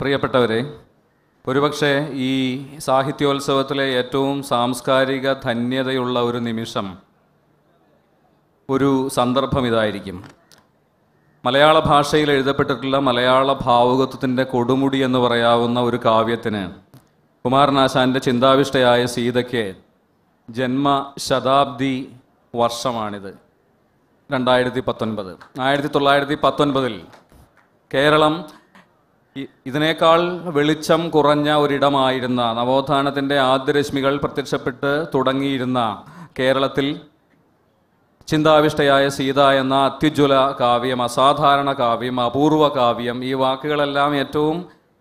പ്രിയപ്പെട്ടവരെ ഒരുപക്ഷെ ഈ സാഹിത്യോത്സവത്തിലെ ഏറ്റവും സാംസ്കാരിക ധന്യതയുള്ള ഒരു നിമിഷം ഒരു സന്ദർഭം ഇതായിരിക്കും മലയാള ഭാഷയിൽ എഴുതപ്പെട്ടിട്ടുള്ള മലയാള ഭാവുകത്വത്തിൻ്റെ കൊടുമുടി എന്ന് പറയാവുന്ന ഒരു കാവ്യത്തിന് കുമാരനാശാൻ്റെ ചിന്താവിഷ്ടയായ സീതയ്ക്ക് ജന്മ ശതാബ്ദി വർഷമാണിത് രണ്ടായിരത്തി പത്തൊൻപത് ആയിരത്തി തൊള്ളായിരത്തി പത്തൊൻപതിൽ കേരളം ഇതിനേക്കാൾ വെളിച്ചം കുറഞ്ഞ ഒരിടമായിരുന്ന നവോത്ഥാനത്തിൻ്റെ രശ്മികൾ പ്രത്യക്ഷപ്പെട്ട് തുടങ്ങിയിരുന്ന കേരളത്തിൽ ചിന്താവിഷ്ടയായ സീത എന്ന അത്യുജ്വല കാവ്യം അസാധാരണ കാവ്യം അപൂർവ കാവ്യം ഈ വാക്കുകളെല്ലാം ഏറ്റവും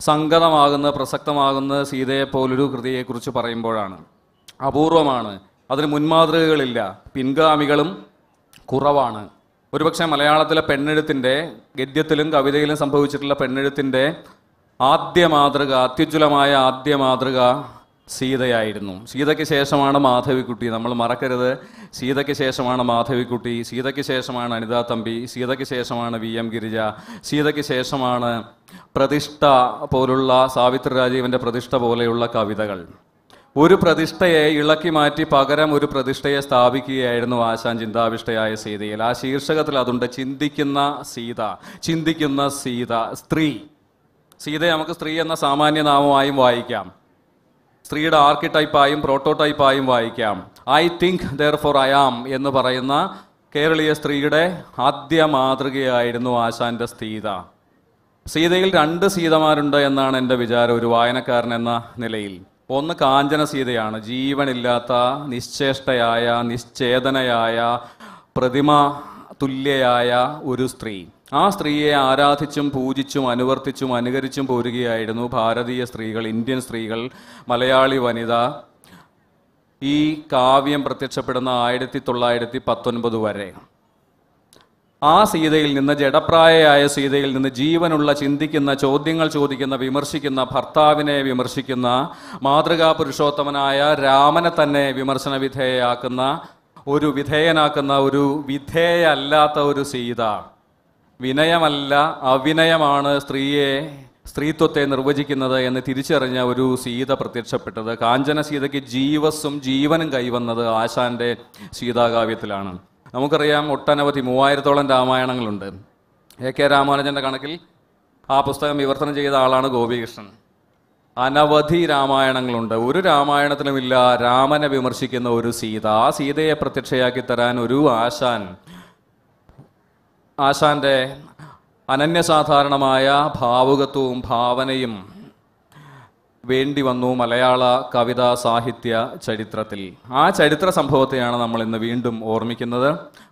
സംഗതമാകുന്ന പ്രസക്തമാകുന്ന സീതയെപ്പോലൊരു കൃതിയെക്കുറിച്ച് പറയുമ്പോഴാണ് അപൂർവമാണ് അതിന് മുൻമാതൃകകളില്ല പിൻഗാമികളും കുറവാണ് ഒരുപക്ഷെ മലയാളത്തിലെ പെണ്ണെഴുത്തിൻ്റെ ഗദ്യത്തിലും കവിതയിലും സംഭവിച്ചിട്ടുള്ള പെണ്ണെഴുത്തിൻ്റെ ആദ്യ മാതൃക അത്യുജ്വലമായ ആദ്യ മാതൃക സീതയായിരുന്നു സീതയ്ക്ക് ശേഷമാണ് മാധവിക്കുട്ടി നമ്മൾ മറക്കരുത് സീതയ്ക്ക് ശേഷമാണ് മാധവിക്കുട്ടി സീതയ്ക്ക് ശേഷമാണ് അനിതാ തമ്പി സീതയ്ക്ക് ശേഷമാണ് വി എം ഗിരിജ സീതയ്ക്ക് ശേഷമാണ് പ്രതിഷ്ഠ പോലുള്ള സാവിത്രി രാജീവൻ്റെ പ്രതിഷ്ഠ പോലെയുള്ള കവിതകൾ ഒരു പ്രതിഷ്ഠയെ ഇളക്കി മാറ്റി പകരം ഒരു പ്രതിഷ്ഠയെ സ്ഥാപിക്കുകയായിരുന്നു ആശാൻ ചിന്താവിഷ്ഠയായ സീതയിൽ ആ ശീർഷകത്തിൽ അതുണ്ട് ചിന്തിക്കുന്ന സീത ചിന്തിക്കുന്ന സീത സ്ത്രീ സീത നമുക്ക് സ്ത്രീ എന്ന സാമാന്യനാമമായും വായിക്കാം സ്ത്രീയുടെ ആർക്കിടൈപ്പായും പ്രോട്ടോടൈപ്പായും വായിക്കാം I think therefore I am എന്ന് പറയുന്ന കേരളീയ സ്ത്രീയുടെ ആദ്യ മാതൃകയായിരുന്നു ആശാന്റെ സ്ഥീത സീതയിൽ രണ്ട് സീതമാരുണ്ട് എന്നാണ് എൻ്റെ വിചാരം ഒരു വായനക്കാരൻ എന്ന നിലയിൽ ഒന്ന് കാഞ്ചന സീതയാണ് ജീവനില്ലാത്ത നിശ്ചേഷ്ടയായ നിശ്ചേതനയായ പ്രതിമ തുല്യയായ ഒരു സ്ത്രീ ആ സ്ത്രീയെ ആരാധിച്ചും പൂജിച്ചും അനുവർത്തിച്ചും അനുകരിച്ചും പോരുകയായിരുന്നു ഭാരതീയ സ്ത്രീകൾ ഇന്ത്യൻ സ്ത്രീകൾ മലയാളി വനിത ഈ കാവ്യം പ്രത്യക്ഷപ്പെടുന്ന ആയിരത്തി തൊള്ളായിരത്തി പത്തൊൻപത് വരെ ആ സീതയിൽ നിന്ന് ജഡപ്രായയായ സീതയിൽ നിന്ന് ജീവനുള്ള ചിന്തിക്കുന്ന ചോദ്യങ്ങൾ ചോദിക്കുന്ന വിമർശിക്കുന്ന ഭർത്താവിനെ വിമർശിക്കുന്ന മാതൃകാ പുരുഷോത്തമനായ രാമനെ തന്നെ വിമർശന വിധേയയാക്കുന്ന ഒരു വിധേയനാക്കുന്ന ഒരു വിധേയല്ലാത്ത ഒരു സീത വിനയമല്ല അവിനയമാണ് സ്ത്രീയെ സ്ത്രീത്വത്തെ നിർവചിക്കുന്നത് എന്ന് തിരിച്ചറിഞ്ഞ ഒരു സീത പ്രത്യക്ഷപ്പെട്ടത് കാഞ്ചന സീതയ്ക്ക് ജീവസ്സും ജീവനും കൈവന്നത് ആശാന്റെ സീതാകാവ്യത്തിലാണ് നമുക്കറിയാം ഒട്ടനവധി മൂവായിരത്തോളം രാമായണങ്ങളുണ്ട് എ കെ രാമാനുജൻ്റെ കണക്കിൽ ആ പുസ്തകം വിവർത്തനം ചെയ്ത ആളാണ് ഗോപികൃഷ്ണൻ അനവധി രാമായണങ്ങളുണ്ട് ഒരു രാമായണത്തിലുമില്ല രാമനെ വിമർശിക്കുന്ന ഒരു സീത ആ സീതയെ പ്രത്യക്ഷയാക്കി തരാൻ ഒരു ആശാൻ ആശാന്റെ അനന്യസാധാരണമായ ഭാവുകത്വവും ഭാവനയും വേണ്ടി വന്നു മലയാള കവിതാ സാഹിത്യ ചരിത്രത്തിൽ ആ ചരിത്ര സംഭവത്തെയാണ് നമ്മൾ ഇന്ന് വീണ്ടും ഓർമ്മിക്കുന്നത്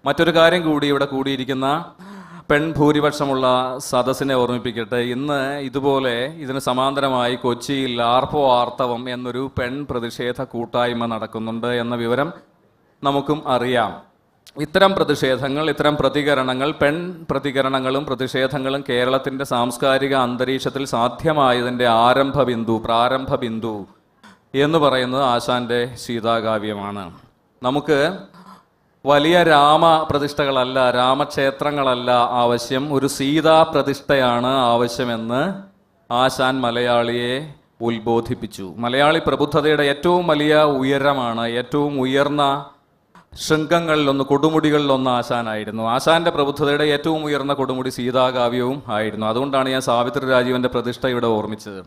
മറ്റൊരു കാര്യം കൂടി ഇവിടെ കൂടിയിരിക്കുന്ന പെൺഭൂരിപക്ഷമുള്ള സദസ്സിനെ ഓർമ്മിപ്പിക്കട്ടെ ഇന്ന് ഇതുപോലെ ഇതിന് സമാന്തരമായി കൊച്ചിയിൽ ആർപ്പോ ആർത്തവം എന്നൊരു പെൺ പ്രതിഷേധ കൂട്ടായ്മ നടക്കുന്നുണ്ട് എന്ന വിവരം നമുക്കും അറിയാം ഇത്തരം പ്രതിഷേധങ്ങൾ ഇത്തരം പ്രതികരണങ്ങൾ പെൺ പ്രതികരണങ്ങളും പ്രതിഷേധങ്ങളും കേരളത്തിൻ്റെ സാംസ്കാരിക അന്തരീക്ഷത്തിൽ സാധ്യമായതിൻ്റെ ആരംഭ ബിന്ദു പ്രാരംഭ ബിന്ദു എന്ന് പറയുന്നത് ആശാൻ്റെ സീതാകാവ്യമാണ് നമുക്ക് വലിയ രാമ പ്രതിഷ്ഠകളല്ല രാമക്ഷേത്രങ്ങളല്ല ആവശ്യം ഒരു സീതാ പ്രതിഷ്ഠയാണ് ആവശ്യമെന്ന് ആശാൻ മലയാളിയെ ഉത്ബോധിപ്പിച്ചു മലയാളി പ്രബുദ്ധതയുടെ ഏറ്റവും വലിയ ഉയരമാണ് ഏറ്റവും ഉയർന്ന ശൃംഖങ്ങളിലൊന്ന് കൊടുമുടികളിലൊന്ന് ആശാനായിരുന്നു ആശാന്റെ പ്രബുദ്ധതയുടെ ഏറ്റവും ഉയർന്ന കൊടുമുടി സീതാകാവ്യവും ആയിരുന്നു അതുകൊണ്ടാണ് ഞാൻ സാവിത്രി രാജീവന്റെ പ്രതിഷ്ഠ ഇവിടെ ഓർമ്മിച്ചത്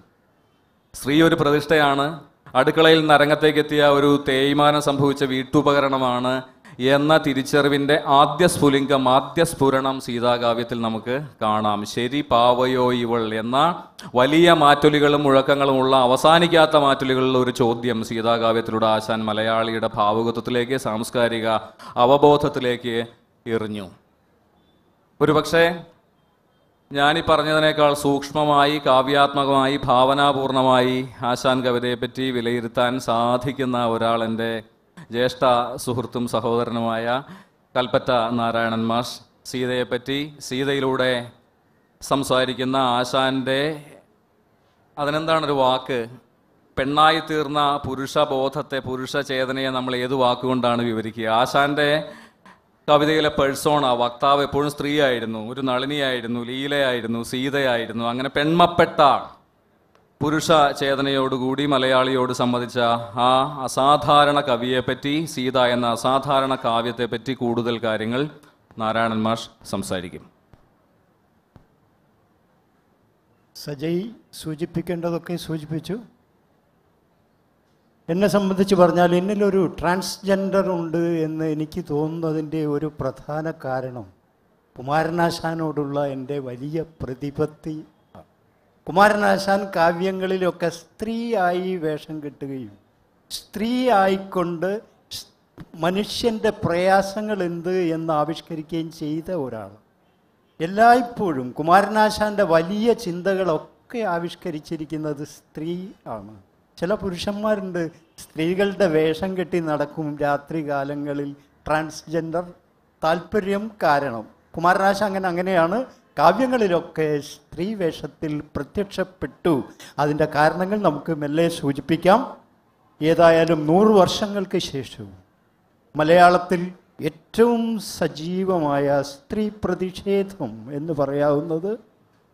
സ്ത്രീ ഒരു പ്രതിഷ്ഠയാണ് അടുക്കളയിൽ നിന്ന് അരങ്ങത്തേക്കെത്തിയ ഒരു തേയ്മാനം സംഭവിച്ച വീട്ടുപകരണമാണ് എന്ന തിരിച്ചറിവിൻ്റെ ആദ്യ സ്ഫുലിംഗം ആദ്യ സ്ഫുരണം സീതാകാവ്യത്തിൽ നമുക്ക് കാണാം ശരി പാവയോ ഇവൾ എന്ന വലിയ മാറ്റൊലികളും മുഴക്കങ്ങളുമുള്ള അവസാനിക്കാത്ത മാറ്റൊലികളിൽ ഒരു ചോദ്യം സീതാകാവ്യത്തിലൂടെ ആശാൻ മലയാളിയുടെ ഭാവുകത്വത്തിലേക്ക് സാംസ്കാരിക അവബോധത്തിലേക്ക് എറിഞ്ഞു പക്ഷേ ഞാനീ പറഞ്ഞതിനേക്കാൾ സൂക്ഷ്മമായി കാവ്യാത്മകമായി ഭാവനാപൂർണമായി ആശാൻ കവിതയെപ്പറ്റി വിലയിരുത്താൻ സാധിക്കുന്ന ഒരാളെൻ്റെ ജ്യേഷ്ഠ സുഹൃത്തും സഹോദരനുമായ കൽപ്പറ്റ നാരായണൻ മാഷ് സീതയെപ്പറ്റി സീതയിലൂടെ സംസാരിക്കുന്ന ആശാൻ്റെ അതിനെന്താണൊരു വാക്ക് പെണ്ണായി തീർന്ന പുരുഷബോധത്തെ പുരുഷ ചേതനയെ നമ്മൾ ഏത് വാക്കുകൊണ്ടാണ് വിവരിക്കുക ആശാൻ്റെ കവിതയിലെ പേഴ്സോണ വക്താവ് എപ്പോഴും സ്ത്രീയായിരുന്നു ഒരു നളിനിയായിരുന്നു ലീലയായിരുന്നു സീതയായിരുന്നു അങ്ങനെ പെൺമപ്പെട്ട പുരുഷ ചേതനയോടുകൂടി മലയാളിയോട് സംബന്ധിച്ച ആ അസാധാരണ കവിയെപ്പറ്റി സീത എന്ന അസാധാരണ കാവ്യത്തെപ്പറ്റി കൂടുതൽ കാര്യങ്ങൾ നാരായണൻ മാഷ് സംസാരിക്കും സജയ് സൂചിപ്പിക്കേണ്ടതൊക്കെ സൂചിപ്പിച്ചു എന്നെ സംബന്ധിച്ച് പറഞ്ഞാൽ എന്നിലൊരു ട്രാൻസ്ജെൻഡർ ഉണ്ട് എന്ന് എനിക്ക് തോന്നുന്നതിൻ്റെ ഒരു പ്രധാന കാരണം കുമാരനാശാനോടുള്ള എൻ്റെ വലിയ പ്രതിപത്തി കുമാരനാശാൻ കാവ്യങ്ങളിലൊക്കെ സ്ത്രീയായി വേഷം കിട്ടുകയും സ്ത്രീ ആയിക്കൊണ്ട് മനുഷ്യൻ്റെ പ്രയാസങ്ങൾ എന്ത് എന്ന് ആവിഷ്കരിക്കുകയും ചെയ്ത ഒരാൾ എല്ലായ്പ്പോഴും കുമാരനാശാൻ്റെ വലിയ ചിന്തകളൊക്കെ ആവിഷ്കരിച്ചിരിക്കുന്നത് സ്ത്രീ ആണ് ചില പുരുഷന്മാരുണ്ട് സ്ത്രീകളുടെ വേഷം കെട്ടി നടക്കും രാത്രി കാലങ്ങളിൽ ട്രാൻസ്ജെൻഡർ താല്പര്യം കാരണം കുമാരനാശ അങ്ങനെ അങ്ങനെയാണ് കാവ്യങ്ങളിലൊക്കെ സ്ത്രീവേഷത്തിൽ പ്രത്യക്ഷപ്പെട്ടു അതിൻ്റെ കാരണങ്ങൾ നമുക്ക് മെല്ലെ സൂചിപ്പിക്കാം ഏതായാലും നൂറ് വർഷങ്ങൾക്ക് ശേഷവും മലയാളത്തിൽ ഏറ്റവും സജീവമായ സ്ത്രീ പ്രതിഷേധം എന്ന് പറയാവുന്നത്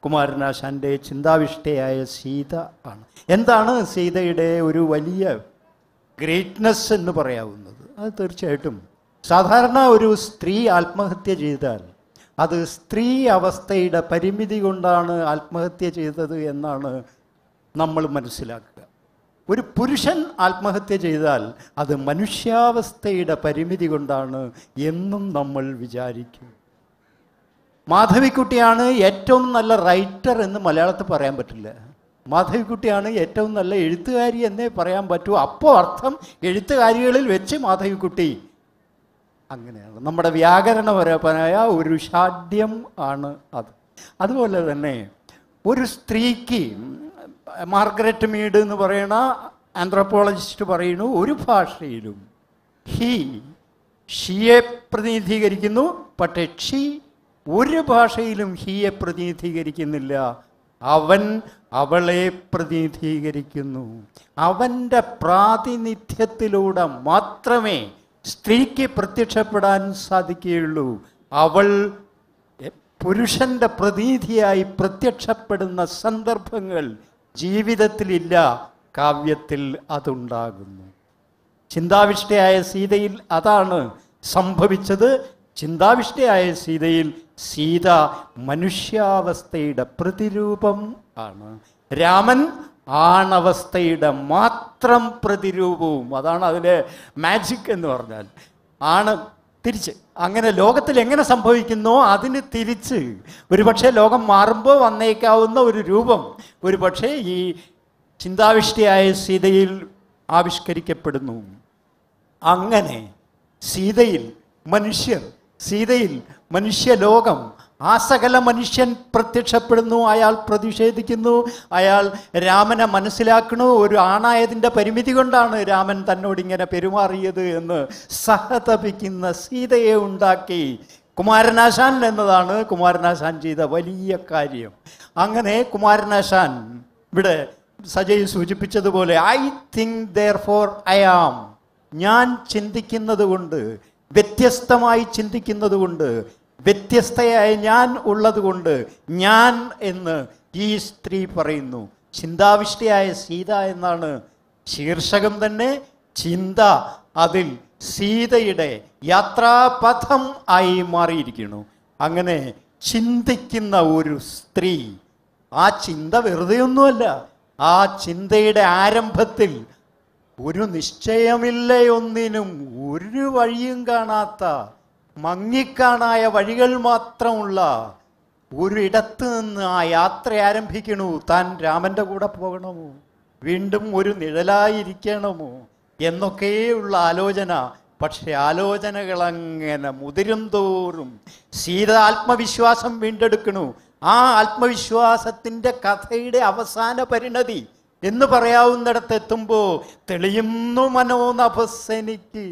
കുമാരനാശാൻ്റെ ചിന്താവിഷ്ടയായ സീത ആണ് എന്താണ് സീതയുടെ ഒരു വലിയ ഗ്രേറ്റ്നെസ് എന്ന് പറയാവുന്നത് അത് തീർച്ചയായിട്ടും സാധാരണ ഒരു സ്ത്രീ ആത്മഹത്യ ചെയ്താൽ അത് സ്ത്രീ അവസ്ഥയുടെ പരിമിതി കൊണ്ടാണ് ആത്മഹത്യ ചെയ്തത് എന്നാണ് നമ്മൾ മനസ്സിലാക്കുക ഒരു പുരുഷൻ ആത്മഹത്യ ചെയ്താൽ അത് മനുഷ്യാവസ്ഥയുടെ പരിമിതി കൊണ്ടാണ് എന്നും നമ്മൾ വിചാരിക്കും മാധവിക്കുട്ടിയാണ് ഏറ്റവും നല്ല റൈറ്റർ എന്ന് മലയാളത്തിൽ പറയാൻ പറ്റില്ല മാധവിക്കുട്ടിയാണ് ഏറ്റവും നല്ല എഴുത്തുകാരി എന്നേ പറയാൻ പറ്റൂ അപ്പോൾ അർത്ഥം എഴുത്തുകാരികളിൽ വെച്ച് മാധവിക്കുട്ടി അങ്ങനെയാണ് നമ്മുടെ വ്യാകരണപരമായ ഒരു ഷാഢ്യം ആണ് അത് അതുപോലെ തന്നെ ഒരു സ്ത്രീക്ക് മാർഗരറ്റ് മീഡ് എന്ന് പറയുന്ന ആന്ത്രപ്പോളജിസ്റ്റ് പറയുന്നു ഒരു ഭാഷയിലും ഹി ഷിയെ പ്രതിനിധീകരിക്കുന്നു പക്ഷേ ഷി ഒരു ഭാഷയിലും ഹിയെ പ്രതിനിധീകരിക്കുന്നില്ല അവൻ അവളെ പ്രതിനിധീകരിക്കുന്നു അവൻ്റെ പ്രാതിനിധ്യത്തിലൂടെ മാത്രമേ സ്ത്രീക്ക് പ്രത്യക്ഷപ്പെടാൻ സാധിക്കുകയുള്ളൂ അവൾ പുരുഷന്റെ പ്രതീതിയായി പ്രത്യക്ഷപ്പെടുന്ന സന്ദർഭങ്ങൾ ജീവിതത്തിലില്ല കാവ്യത്തിൽ അതുണ്ടാകുന്നു ചിന്താവിഷ്ടയായ സീതയിൽ അതാണ് സംഭവിച്ചത് ചിന്താവിഷ്ടയായ സീതയിൽ സീത മനുഷ്യാവസ്ഥയുടെ പ്രതിരൂപം ആണ് രാമൻ ആണവസ്ഥയുടെ മാത്രം പ്രതിരൂപവും അതാണ് അതിലെ മാജിക് എന്ന് പറഞ്ഞാൽ ആണ് തിരിച്ച് അങ്ങനെ ലോകത്തിൽ എങ്ങനെ സംഭവിക്കുന്നോ അതിന് തിരിച്ച് ഒരുപക്ഷെ ലോകം മാറുമ്പോൾ വന്നേക്കാവുന്ന ഒരു രൂപം ഒരുപക്ഷെ ഈ ചിന്താവിഷ്ടിയായ സീതയിൽ ആവിഷ്കരിക്കപ്പെടുന്നു അങ്ങനെ സീതയിൽ മനുഷ്യർ സീതയിൽ മനുഷ്യലോകം ആ സകല മനുഷ്യൻ പ്രത്യക്ഷപ്പെടുന്നു അയാൾ പ്രതിഷേധിക്കുന്നു അയാൾ രാമനെ മനസ്സിലാക്കണു ഒരു ആണായതിൻ്റെ പരിമിതി കൊണ്ടാണ് രാമൻ തന്നോട് ഇങ്ങനെ പെരുമാറിയത് എന്ന് സഹതപിക്കുന്ന സീതയെ ഉണ്ടാക്കി കുമാരനാശാൻ എന്നതാണ് കുമാരനാശാൻ ചെയ്ത വലിയ കാര്യം അങ്ങനെ കുമാരനാശാൻ ഇവിടെ സജയ് സൂചിപ്പിച്ചതുപോലെ I think therefore I am ഞാൻ ചിന്തിക്കുന്നത് കൊണ്ട് വ്യത്യസ്തമായി ചിന്തിക്കുന്നത് കൊണ്ട് വ്യത്യസ്തയായ ഞാൻ ഉള്ളതുകൊണ്ട് ഞാൻ എന്ന് ഈ സ്ത്രീ പറയുന്നു ചിന്താവിഷ്ടയായ സീത എന്നാണ് ശീർഷകം തന്നെ ചിന്ത അതിൽ സീതയുടെ യാത്രാപഥം ആയി മാറിയിരിക്കുന്നു അങ്ങനെ ചിന്തിക്കുന്ന ഒരു സ്ത്രീ ആ ചിന്ത വെറുതെയൊന്നുമല്ല ആ ചിന്തയുടെ ആരംഭത്തിൽ ഒരു നിശ്ചയമില്ല ഒന്നിനും ഒരു വഴിയും കാണാത്ത മങ്ങിക്കാണായ വഴികൾ മാത്രമുള്ള ഒരിടത്ത് നിന്ന് ആ യാത്ര ആരംഭിക്കണു താൻ രാമൻ്റെ കൂടെ പോകണമോ വീണ്ടും ഒരു നിഴലായിരിക്കണമോ എന്നൊക്കെയുള്ള ആലോചന പക്ഷെ ആലോചനകൾ അങ്ങനെ മുതിരും തോറും സീത ആത്മവിശ്വാസം വീണ്ടെടുക്കണു ആ ആത്മവിശ്വാസത്തിൻ്റെ കഥയുടെ അവസാന പരിണതി എന്ന് പറയാവുന്നിടത്തെത്തുമ്പോൾ തെളിയുന്നു മനോനഭസെനിക്ക്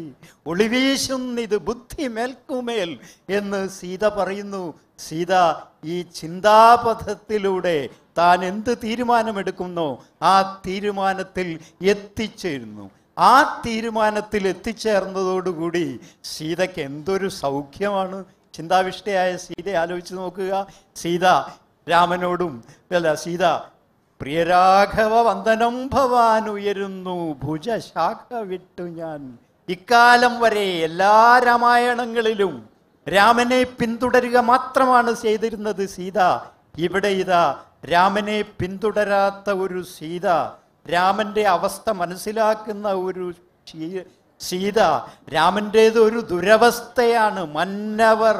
ഒളിവീശുന്നിത് ബുദ്ധി മേൽക്കുമേൽ എന്ന് സീത പറയുന്നു സീത ഈ ചിന്താപഥത്തിലൂടെ താൻ എന്ത് തീരുമാനമെടുക്കുന്നു ആ തീരുമാനത്തിൽ എത്തിച്ചേരുന്നു ആ തീരുമാനത്തിൽ എത്തിച്ചേർന്നതോടുകൂടി സീതയ്ക്ക് എന്തൊരു സൗഖ്യമാണ് ചിന്താവിഷ്ടയായ സീത ആലോചിച്ച് നോക്കുക സീത രാമനോടും അല്ല സീത പ്രിയരാഘവ വന്ദനം ഭവാൻ ഉയരുന്നു ഭുജശാഖ വിട്ടു ഞാൻ ഇക്കാലം വരെ എല്ലാ രാമായണങ്ങളിലും രാമനെ പിന്തുടരുക മാത്രമാണ് ചെയ്തിരുന്നത് സീത ഇവിടെ ഇതാ രാമനെ പിന്തുടരാത്ത ഒരു സീത രാമന്റെ അവസ്ഥ മനസ്സിലാക്കുന്ന ഒരു സീത രാമന്റേത് ഒരു ദുരവസ്ഥയാണ് മന്നവർ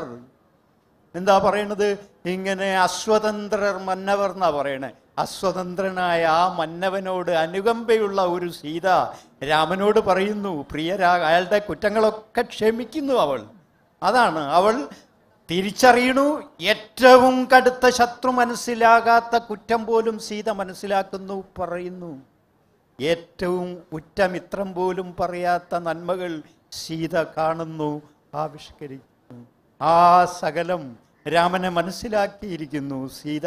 എന്താ പറയണത് ഇങ്ങനെ അശ്വതന്ത്രർ മന്നവർ എന്നാ പറയണേ അസ്വതന്ത്രനായ ആ മന്നവനോട് അനുകമ്പയുള്ള ഒരു സീത രാമനോട് പറയുന്നു പ്രിയരാ അയാളുടെ കുറ്റങ്ങളൊക്കെ ക്ഷമിക്കുന്നു അവൾ അതാണ് അവൾ തിരിച്ചറിയണു ഏറ്റവും കടുത്ത ശത്രു മനസ്സിലാകാത്ത കുറ്റം പോലും സീത മനസ്സിലാക്കുന്നു പറയുന്നു ഏറ്റവും ഉറ്റമിത്രം പോലും പറയാത്ത നന്മകൾ സീത കാണുന്നു ആവിഷ്കരിക്കുന്നു ആ സകലം രാമനെ മനസ്സിലാക്കിയിരിക്കുന്നു സീത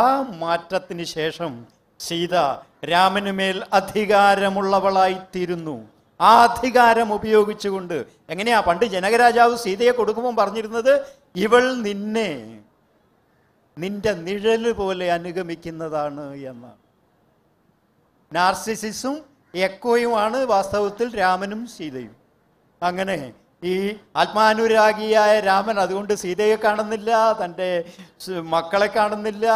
ആ മാറ്റത്തിന് ശേഷം സീത രാമനുമേൽ അധികാരമുള്ളവളായി തീരുന്നു ആ അധികാരം ഉപയോഗിച്ചുകൊണ്ട് എങ്ങനെയാ പണ്ട് ജനകരാജാവ് സീതയെ കൊടുക്കുമ്പോൾ പറഞ്ഞിരുന്നത് ഇവൾ നിന്നെ നിന്റെ നിഴല് പോലെ അനുഗമിക്കുന്നതാണ് എന്ന് നാർസിസിസും എക്കോയുമാണ് വാസ്തവത്തിൽ രാമനും സീതയും അങ്ങനെ ഈ ആത്മാനുരാഗിയായ രാമൻ അതുകൊണ്ട് സീതയെ കാണുന്നില്ല തൻ്റെ മക്കളെ കാണുന്നില്ല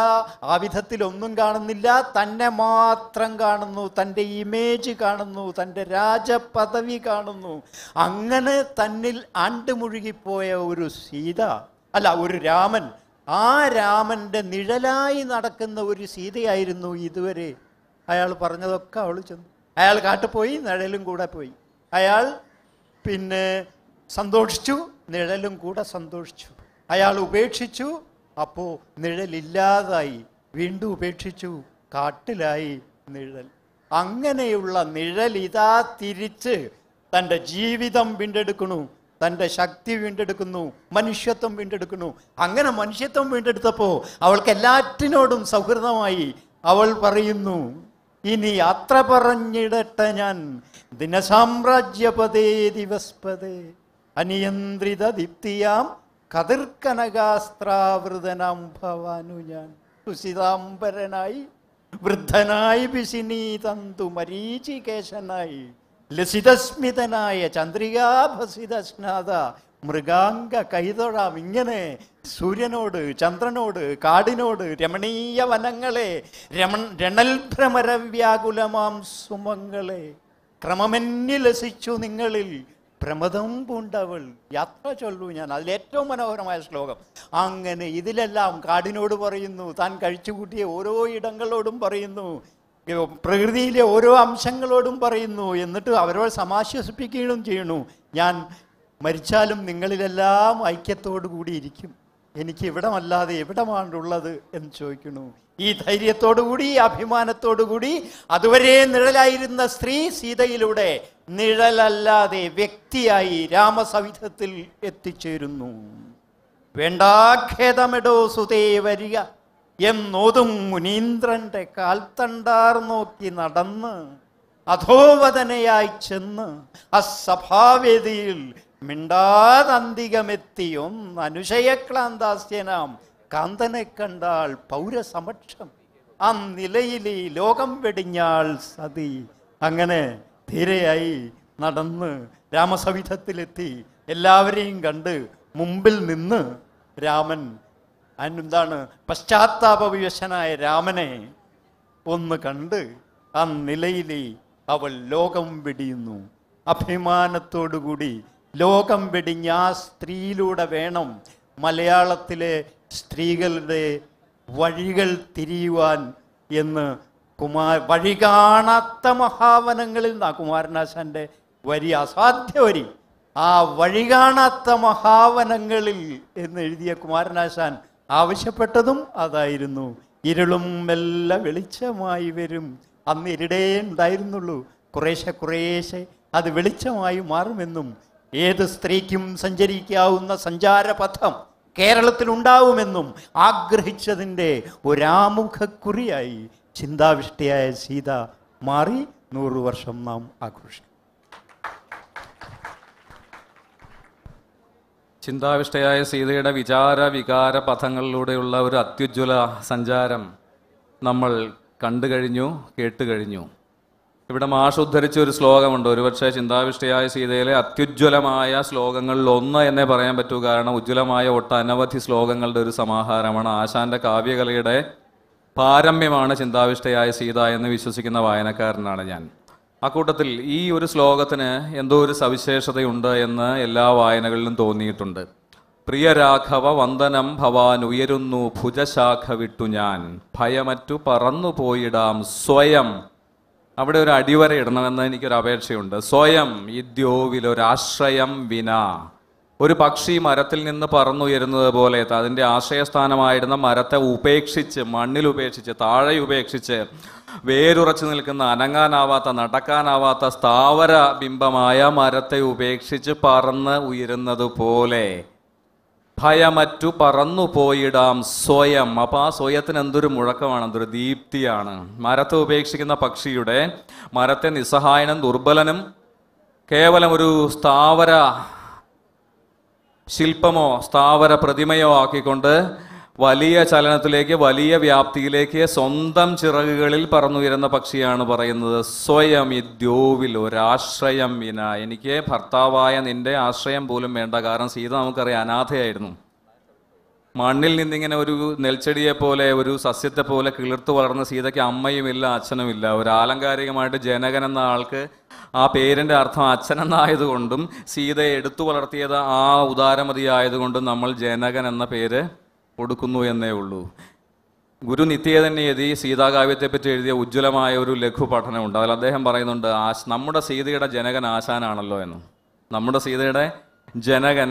ആ വിധത്തിലൊന്നും കാണുന്നില്ല തന്നെ മാത്രം കാണുന്നു തൻ്റെ ഇമേജ് കാണുന്നു തൻ്റെ രാജപദവി കാണുന്നു അങ്ങനെ തന്നിൽ ആണ്ടുമുഴുകിപ്പോയ ഒരു സീത അല്ല ഒരു രാമൻ ആ രാമൻ്റെ നിഴലായി നടക്കുന്ന ഒരു സീതയായിരുന്നു ഇതുവരെ അയാൾ പറഞ്ഞതൊക്കെ അവൾ ചെന്നു അയാൾ കാട്ടുപോയി നിഴലും കൂടെ പോയി അയാൾ പിന്നെ സന്തോഷിച്ചു നിഴലും കൂടെ സന്തോഷിച്ചു അയാൾ ഉപേക്ഷിച്ചു അപ്പോൾ നിഴലില്ലാതായി വീണ്ടും ഉപേക്ഷിച്ചു കാട്ടിലായി നിഴൽ അങ്ങനെയുള്ള നിഴൽ ഇതാ തിരിച്ച് തൻ്റെ ജീവിതം വീണ്ടെടുക്കണു തൻ്റെ ശക്തി വീണ്ടെടുക്കുന്നു മനുഷ്യത്വം വീണ്ടെടുക്കുന്നു അങ്ങനെ മനുഷ്യത്വം വീണ്ടെടുത്തപ്പോൾ അവൾക്ക് എല്ലാറ്റിനോടും സൗഹൃദമായി അവൾ പറയുന്നു ഇനി അത്ര പറഞ്ഞിടട്ടെ ഞാൻ ദിനസാമ്രാജ്യപതേ ദിവസ്പതേ അനിയന്ത്രിത ദീപ്തിയാം കതിർക്കനകാസ്ത്രാവൃതനാം ഭവാനു ഞാൻ സുശിതാംബരനായി വൃദ്ധനായി തന്തു മരീചികേശനായി ലസിതസ്മിതനായ ചന്ദ്രികാഭസിത മൃഗാംഗ കൈതൊഴാം ഇങ്ങനെ സൂര്യനോട് ചന്ദ്രനോട് കാടിനോട് രമണീയ വനങ്ങളെ രമൺ രണൽഭ്രമരവ്യാകുലമാം സുമങ്ങളെ ക്രമമെന്നി ലസിച്ചു നിങ്ങളിൽ പ്രമദം പൂണ്ടവൾ യാത്ര ചൊല്ലു ഞാൻ ഏറ്റവും മനോഹരമായ ശ്ലോകം അങ്ങനെ ഇതിലെല്ലാം കാടിനോട് പറയുന്നു താൻ കഴിച്ചുകൂട്ടിയ ഓരോ ഇടങ്ങളോടും പറയുന്നു പ്രകൃതിയിലെ ഓരോ അംശങ്ങളോടും പറയുന്നു എന്നിട്ട് അവരോട് സമാശ്വസിപ്പിക്കുകയും ചെയ്യണു ഞാൻ മരിച്ചാലും നിങ്ങളിലെല്ലാം ഐക്യത്തോടു കൂടിയിരിക്കും എനിക്ക് ഇവിടമല്ലാതെ എവിടമാണ് ഉള്ളത് എന്ന് ചോദിക്കുന്നു ഈ ധൈര്യത്തോടുകൂടി അഭിമാനത്തോടുകൂടി അതുവരെ നിഴലായിരുന്ന സ്ത്രീ സീതയിലൂടെ നിഴലല്ലാതെ വ്യക്തിയായി രാമസവിധത്തിൽ എത്തിച്ചേരുന്നു വേണ്ടാഖേദമെടോ സുതേ വരിക എന്നോതും മുനീന്ദ്രന്റെ കാൽത്തണ്ടാർ നോക്കി നടന്ന് അധോവദനയായി ചെന്ന് അസഭാവേദിയിൽ മിണ്ടാതന്തികമെത്തിയും അനുശയക്ലാന്താസ്യനാം കാന്തനെ കണ്ടാൽ പൗരസമക്ഷം ആ നിലയിൽ ഈ ലോകം വെടിഞ്ഞാൽ സതി അങ്ങനെ ധീരയായി നടന്ന് രാമസവിധത്തിലെത്തി എല്ലാവരെയും കണ്ട് മുമ്പിൽ നിന്ന് രാമൻ അതിനെന്താണ് പശ്ചാത്താപവിവശനായ രാമനെ ഒന്ന് കണ്ട് ആ നിലയിൽ അവൾ ലോകം വെടിയുന്നു അഭിമാനത്തോടുകൂടി ലോകം വെടിഞ്ഞ ആ സ്ത്രീയിലൂടെ വേണം മലയാളത്തിലെ സ്ത്രീകളുടെ വഴികൾ തിരിയുവാൻ എന്ന് കുമാർ വഴി കാണാത്ത മഹാവനങ്ങളിൽ നിന്നാ കുമാരനാശാന്റെ വരി അസാധ്യ വരി ആ വഴി കാണാത്ത മഹാവനങ്ങളിൽ എന്ന് എഴുതിയ കുമാരനാശാൻ ആവശ്യപ്പെട്ടതും അതായിരുന്നു ഇരുളും മെല്ല വെളിച്ചമായി വരും അന്ന് ഇരുടേ ഉണ്ടായിരുന്നുള്ളൂ കുറേശ്ശെ കുറേശ്ശെ അത് വെളിച്ചമായി മാറുമെന്നും ഏത് സ്ത്രീക്കും സഞ്ചരിക്കാവുന്ന സഞ്ചാരപഥം കേരളത്തിലുണ്ടാവുമെന്നും ആഗ്രഹിച്ചതിൻ്റെ ഒരാമുഖക്കുറിയായി ചിന്താവിഷ്ടയായ സീത മാറി നൂറു വർഷം നാം ആഘോഷിക്കും ചിന്താവിഷ്ടയായ സീതയുടെ വിചാര വികാര പഥങ്ങളിലൂടെയുള്ള ഒരു അത്യുജ്വല സഞ്ചാരം നമ്മൾ കണ്ടു കഴിഞ്ഞു കേട്ടു കഴിഞ്ഞു ഇവിടെ മാഷ് ഉദ്ധരിച്ച ഒരു ശ്ലോകമുണ്ട് ഒരുപക്ഷെ ചിന്താവിഷ്ടയായ സീതയിലെ അത്യുജ്വലമായ ശ്ലോകങ്ങളിൽ ഒന്ന് എന്നേ പറയാൻ പറ്റൂ കാരണം ഉജ്ജ്വലമായ ഒട്ടനവധി ശ്ലോകങ്ങളുടെ ഒരു സമാഹാരമാണ് ആശാന്റെ കാവ്യകലയുടെ പാരമ്യമാണ് ചിന്താവിഷ്ടയായ സീത എന്ന് വിശ്വസിക്കുന്ന വായനക്കാരനാണ് ഞാൻ അക്കൂട്ടത്തിൽ ഈ ഒരു ശ്ലോകത്തിന് എന്തോ ഒരു സവിശേഷതയുണ്ട് എന്ന് എല്ലാ വായനകളിലും തോന്നിയിട്ടുണ്ട് പ്രിയ രാഘവ വന്ദനം ഭവാൻ ഉയരുന്നു ഭുജശാഖ വിട്ടു ഞാൻ ഭയമറ്റു പറന്നു പോയിടാം സ്വയം അവിടെ ഒരു അടിവര ഇടണമെന്ന് എനിക്കൊരു അപേക്ഷയുണ്ട് സ്വയം ഇദ്യോവിൽ ആശ്രയം വിന ഒരു പക്ഷി മരത്തിൽ നിന്ന് പറന്നുയരുന്നത് പോലെ അതിൻ്റെ ആശ്രയസ്ഥാനമായിരുന്ന മരത്തെ ഉപേക്ഷിച്ച് മണ്ണിൽ ഉപേക്ഷിച്ച് താഴെ ഉപേക്ഷിച്ച് വേരുറച്ചു നിൽക്കുന്ന അനങ്ങാനാവാത്ത നടക്കാനാവാത്ത സ്ഥാവര ബിംബമായ മരത്തെ ഉപേക്ഷിച്ച് പറന്ന് ഉയരുന്നത് പോലെ ഭയമറ്റു പറന്നു പോയിടാം സ്വയം അപ്പോൾ ആ സ്വയത്തിന് എന്തൊരു മുഴക്കമാണ് എന്തൊരു ദീപ്തിയാണ് മരത്തെ ഉപേക്ഷിക്കുന്ന പക്ഷിയുടെ മരത്തെ നിസ്സഹായനും ദുർബലനും കേവലം ഒരു സ്ഥാവര ശില്പമോ സ്ഥാവര പ്രതിമയോ ആക്കിക്കൊണ്ട് വലിയ ചലനത്തിലേക്ക് വലിയ വ്യാപ്തിയിലേക്ക് സ്വന്തം ചിറകുകളിൽ പറന്നുയരുന്ന പക്ഷിയാണ് പറയുന്നത് സ്വയം ഈ ദ്യോവിൽ ഒരാശ്രയം ഇന എനിക്ക് ഭർത്താവായ നിന്റെ ആശ്രയം പോലും വേണ്ട കാരണം സീത നമുക്കറിയാം അനാഥയായിരുന്നു മണ്ണിൽ നിന്നിങ്ങനെ ഒരു നെൽച്ചെടിയെ പോലെ ഒരു സസ്യത്തെ പോലെ കിളിർത്തു വളർന്ന സീതയ്ക്ക് അമ്മയുമില്ല അച്ഛനുമില്ല ഒരു ആലങ്കാരികമായിട്ട് ജനകൻ എന്ന ആൾക്ക് ആ പേരിൻ്റെ അർത്ഥം അച്ഛനെന്നായതുകൊണ്ടും സീതയെ എടുത്തു വളർത്തിയത് ആ ഉദാരമതിയായതുകൊണ്ടും നമ്മൾ ജനകൻ എന്ന പേര് കൊടുക്കുന്നു എന്നേ ഉള്ളൂ ഗുരു നിത്യേതന്നെ യതി സീതാകാവ്യത്തെപ്പറ്റി എഴുതിയ ഉജ്ജ്വലമായ ഒരു ലഘു പഠനമുണ്ട് അതിൽ അദ്ദേഹം പറയുന്നുണ്ട് ആശ് നമ്മുടെ സീതയുടെ ജനകൻ ആശാനാണല്ലോ എന്ന് നമ്മുടെ സീതയുടെ ജനകൻ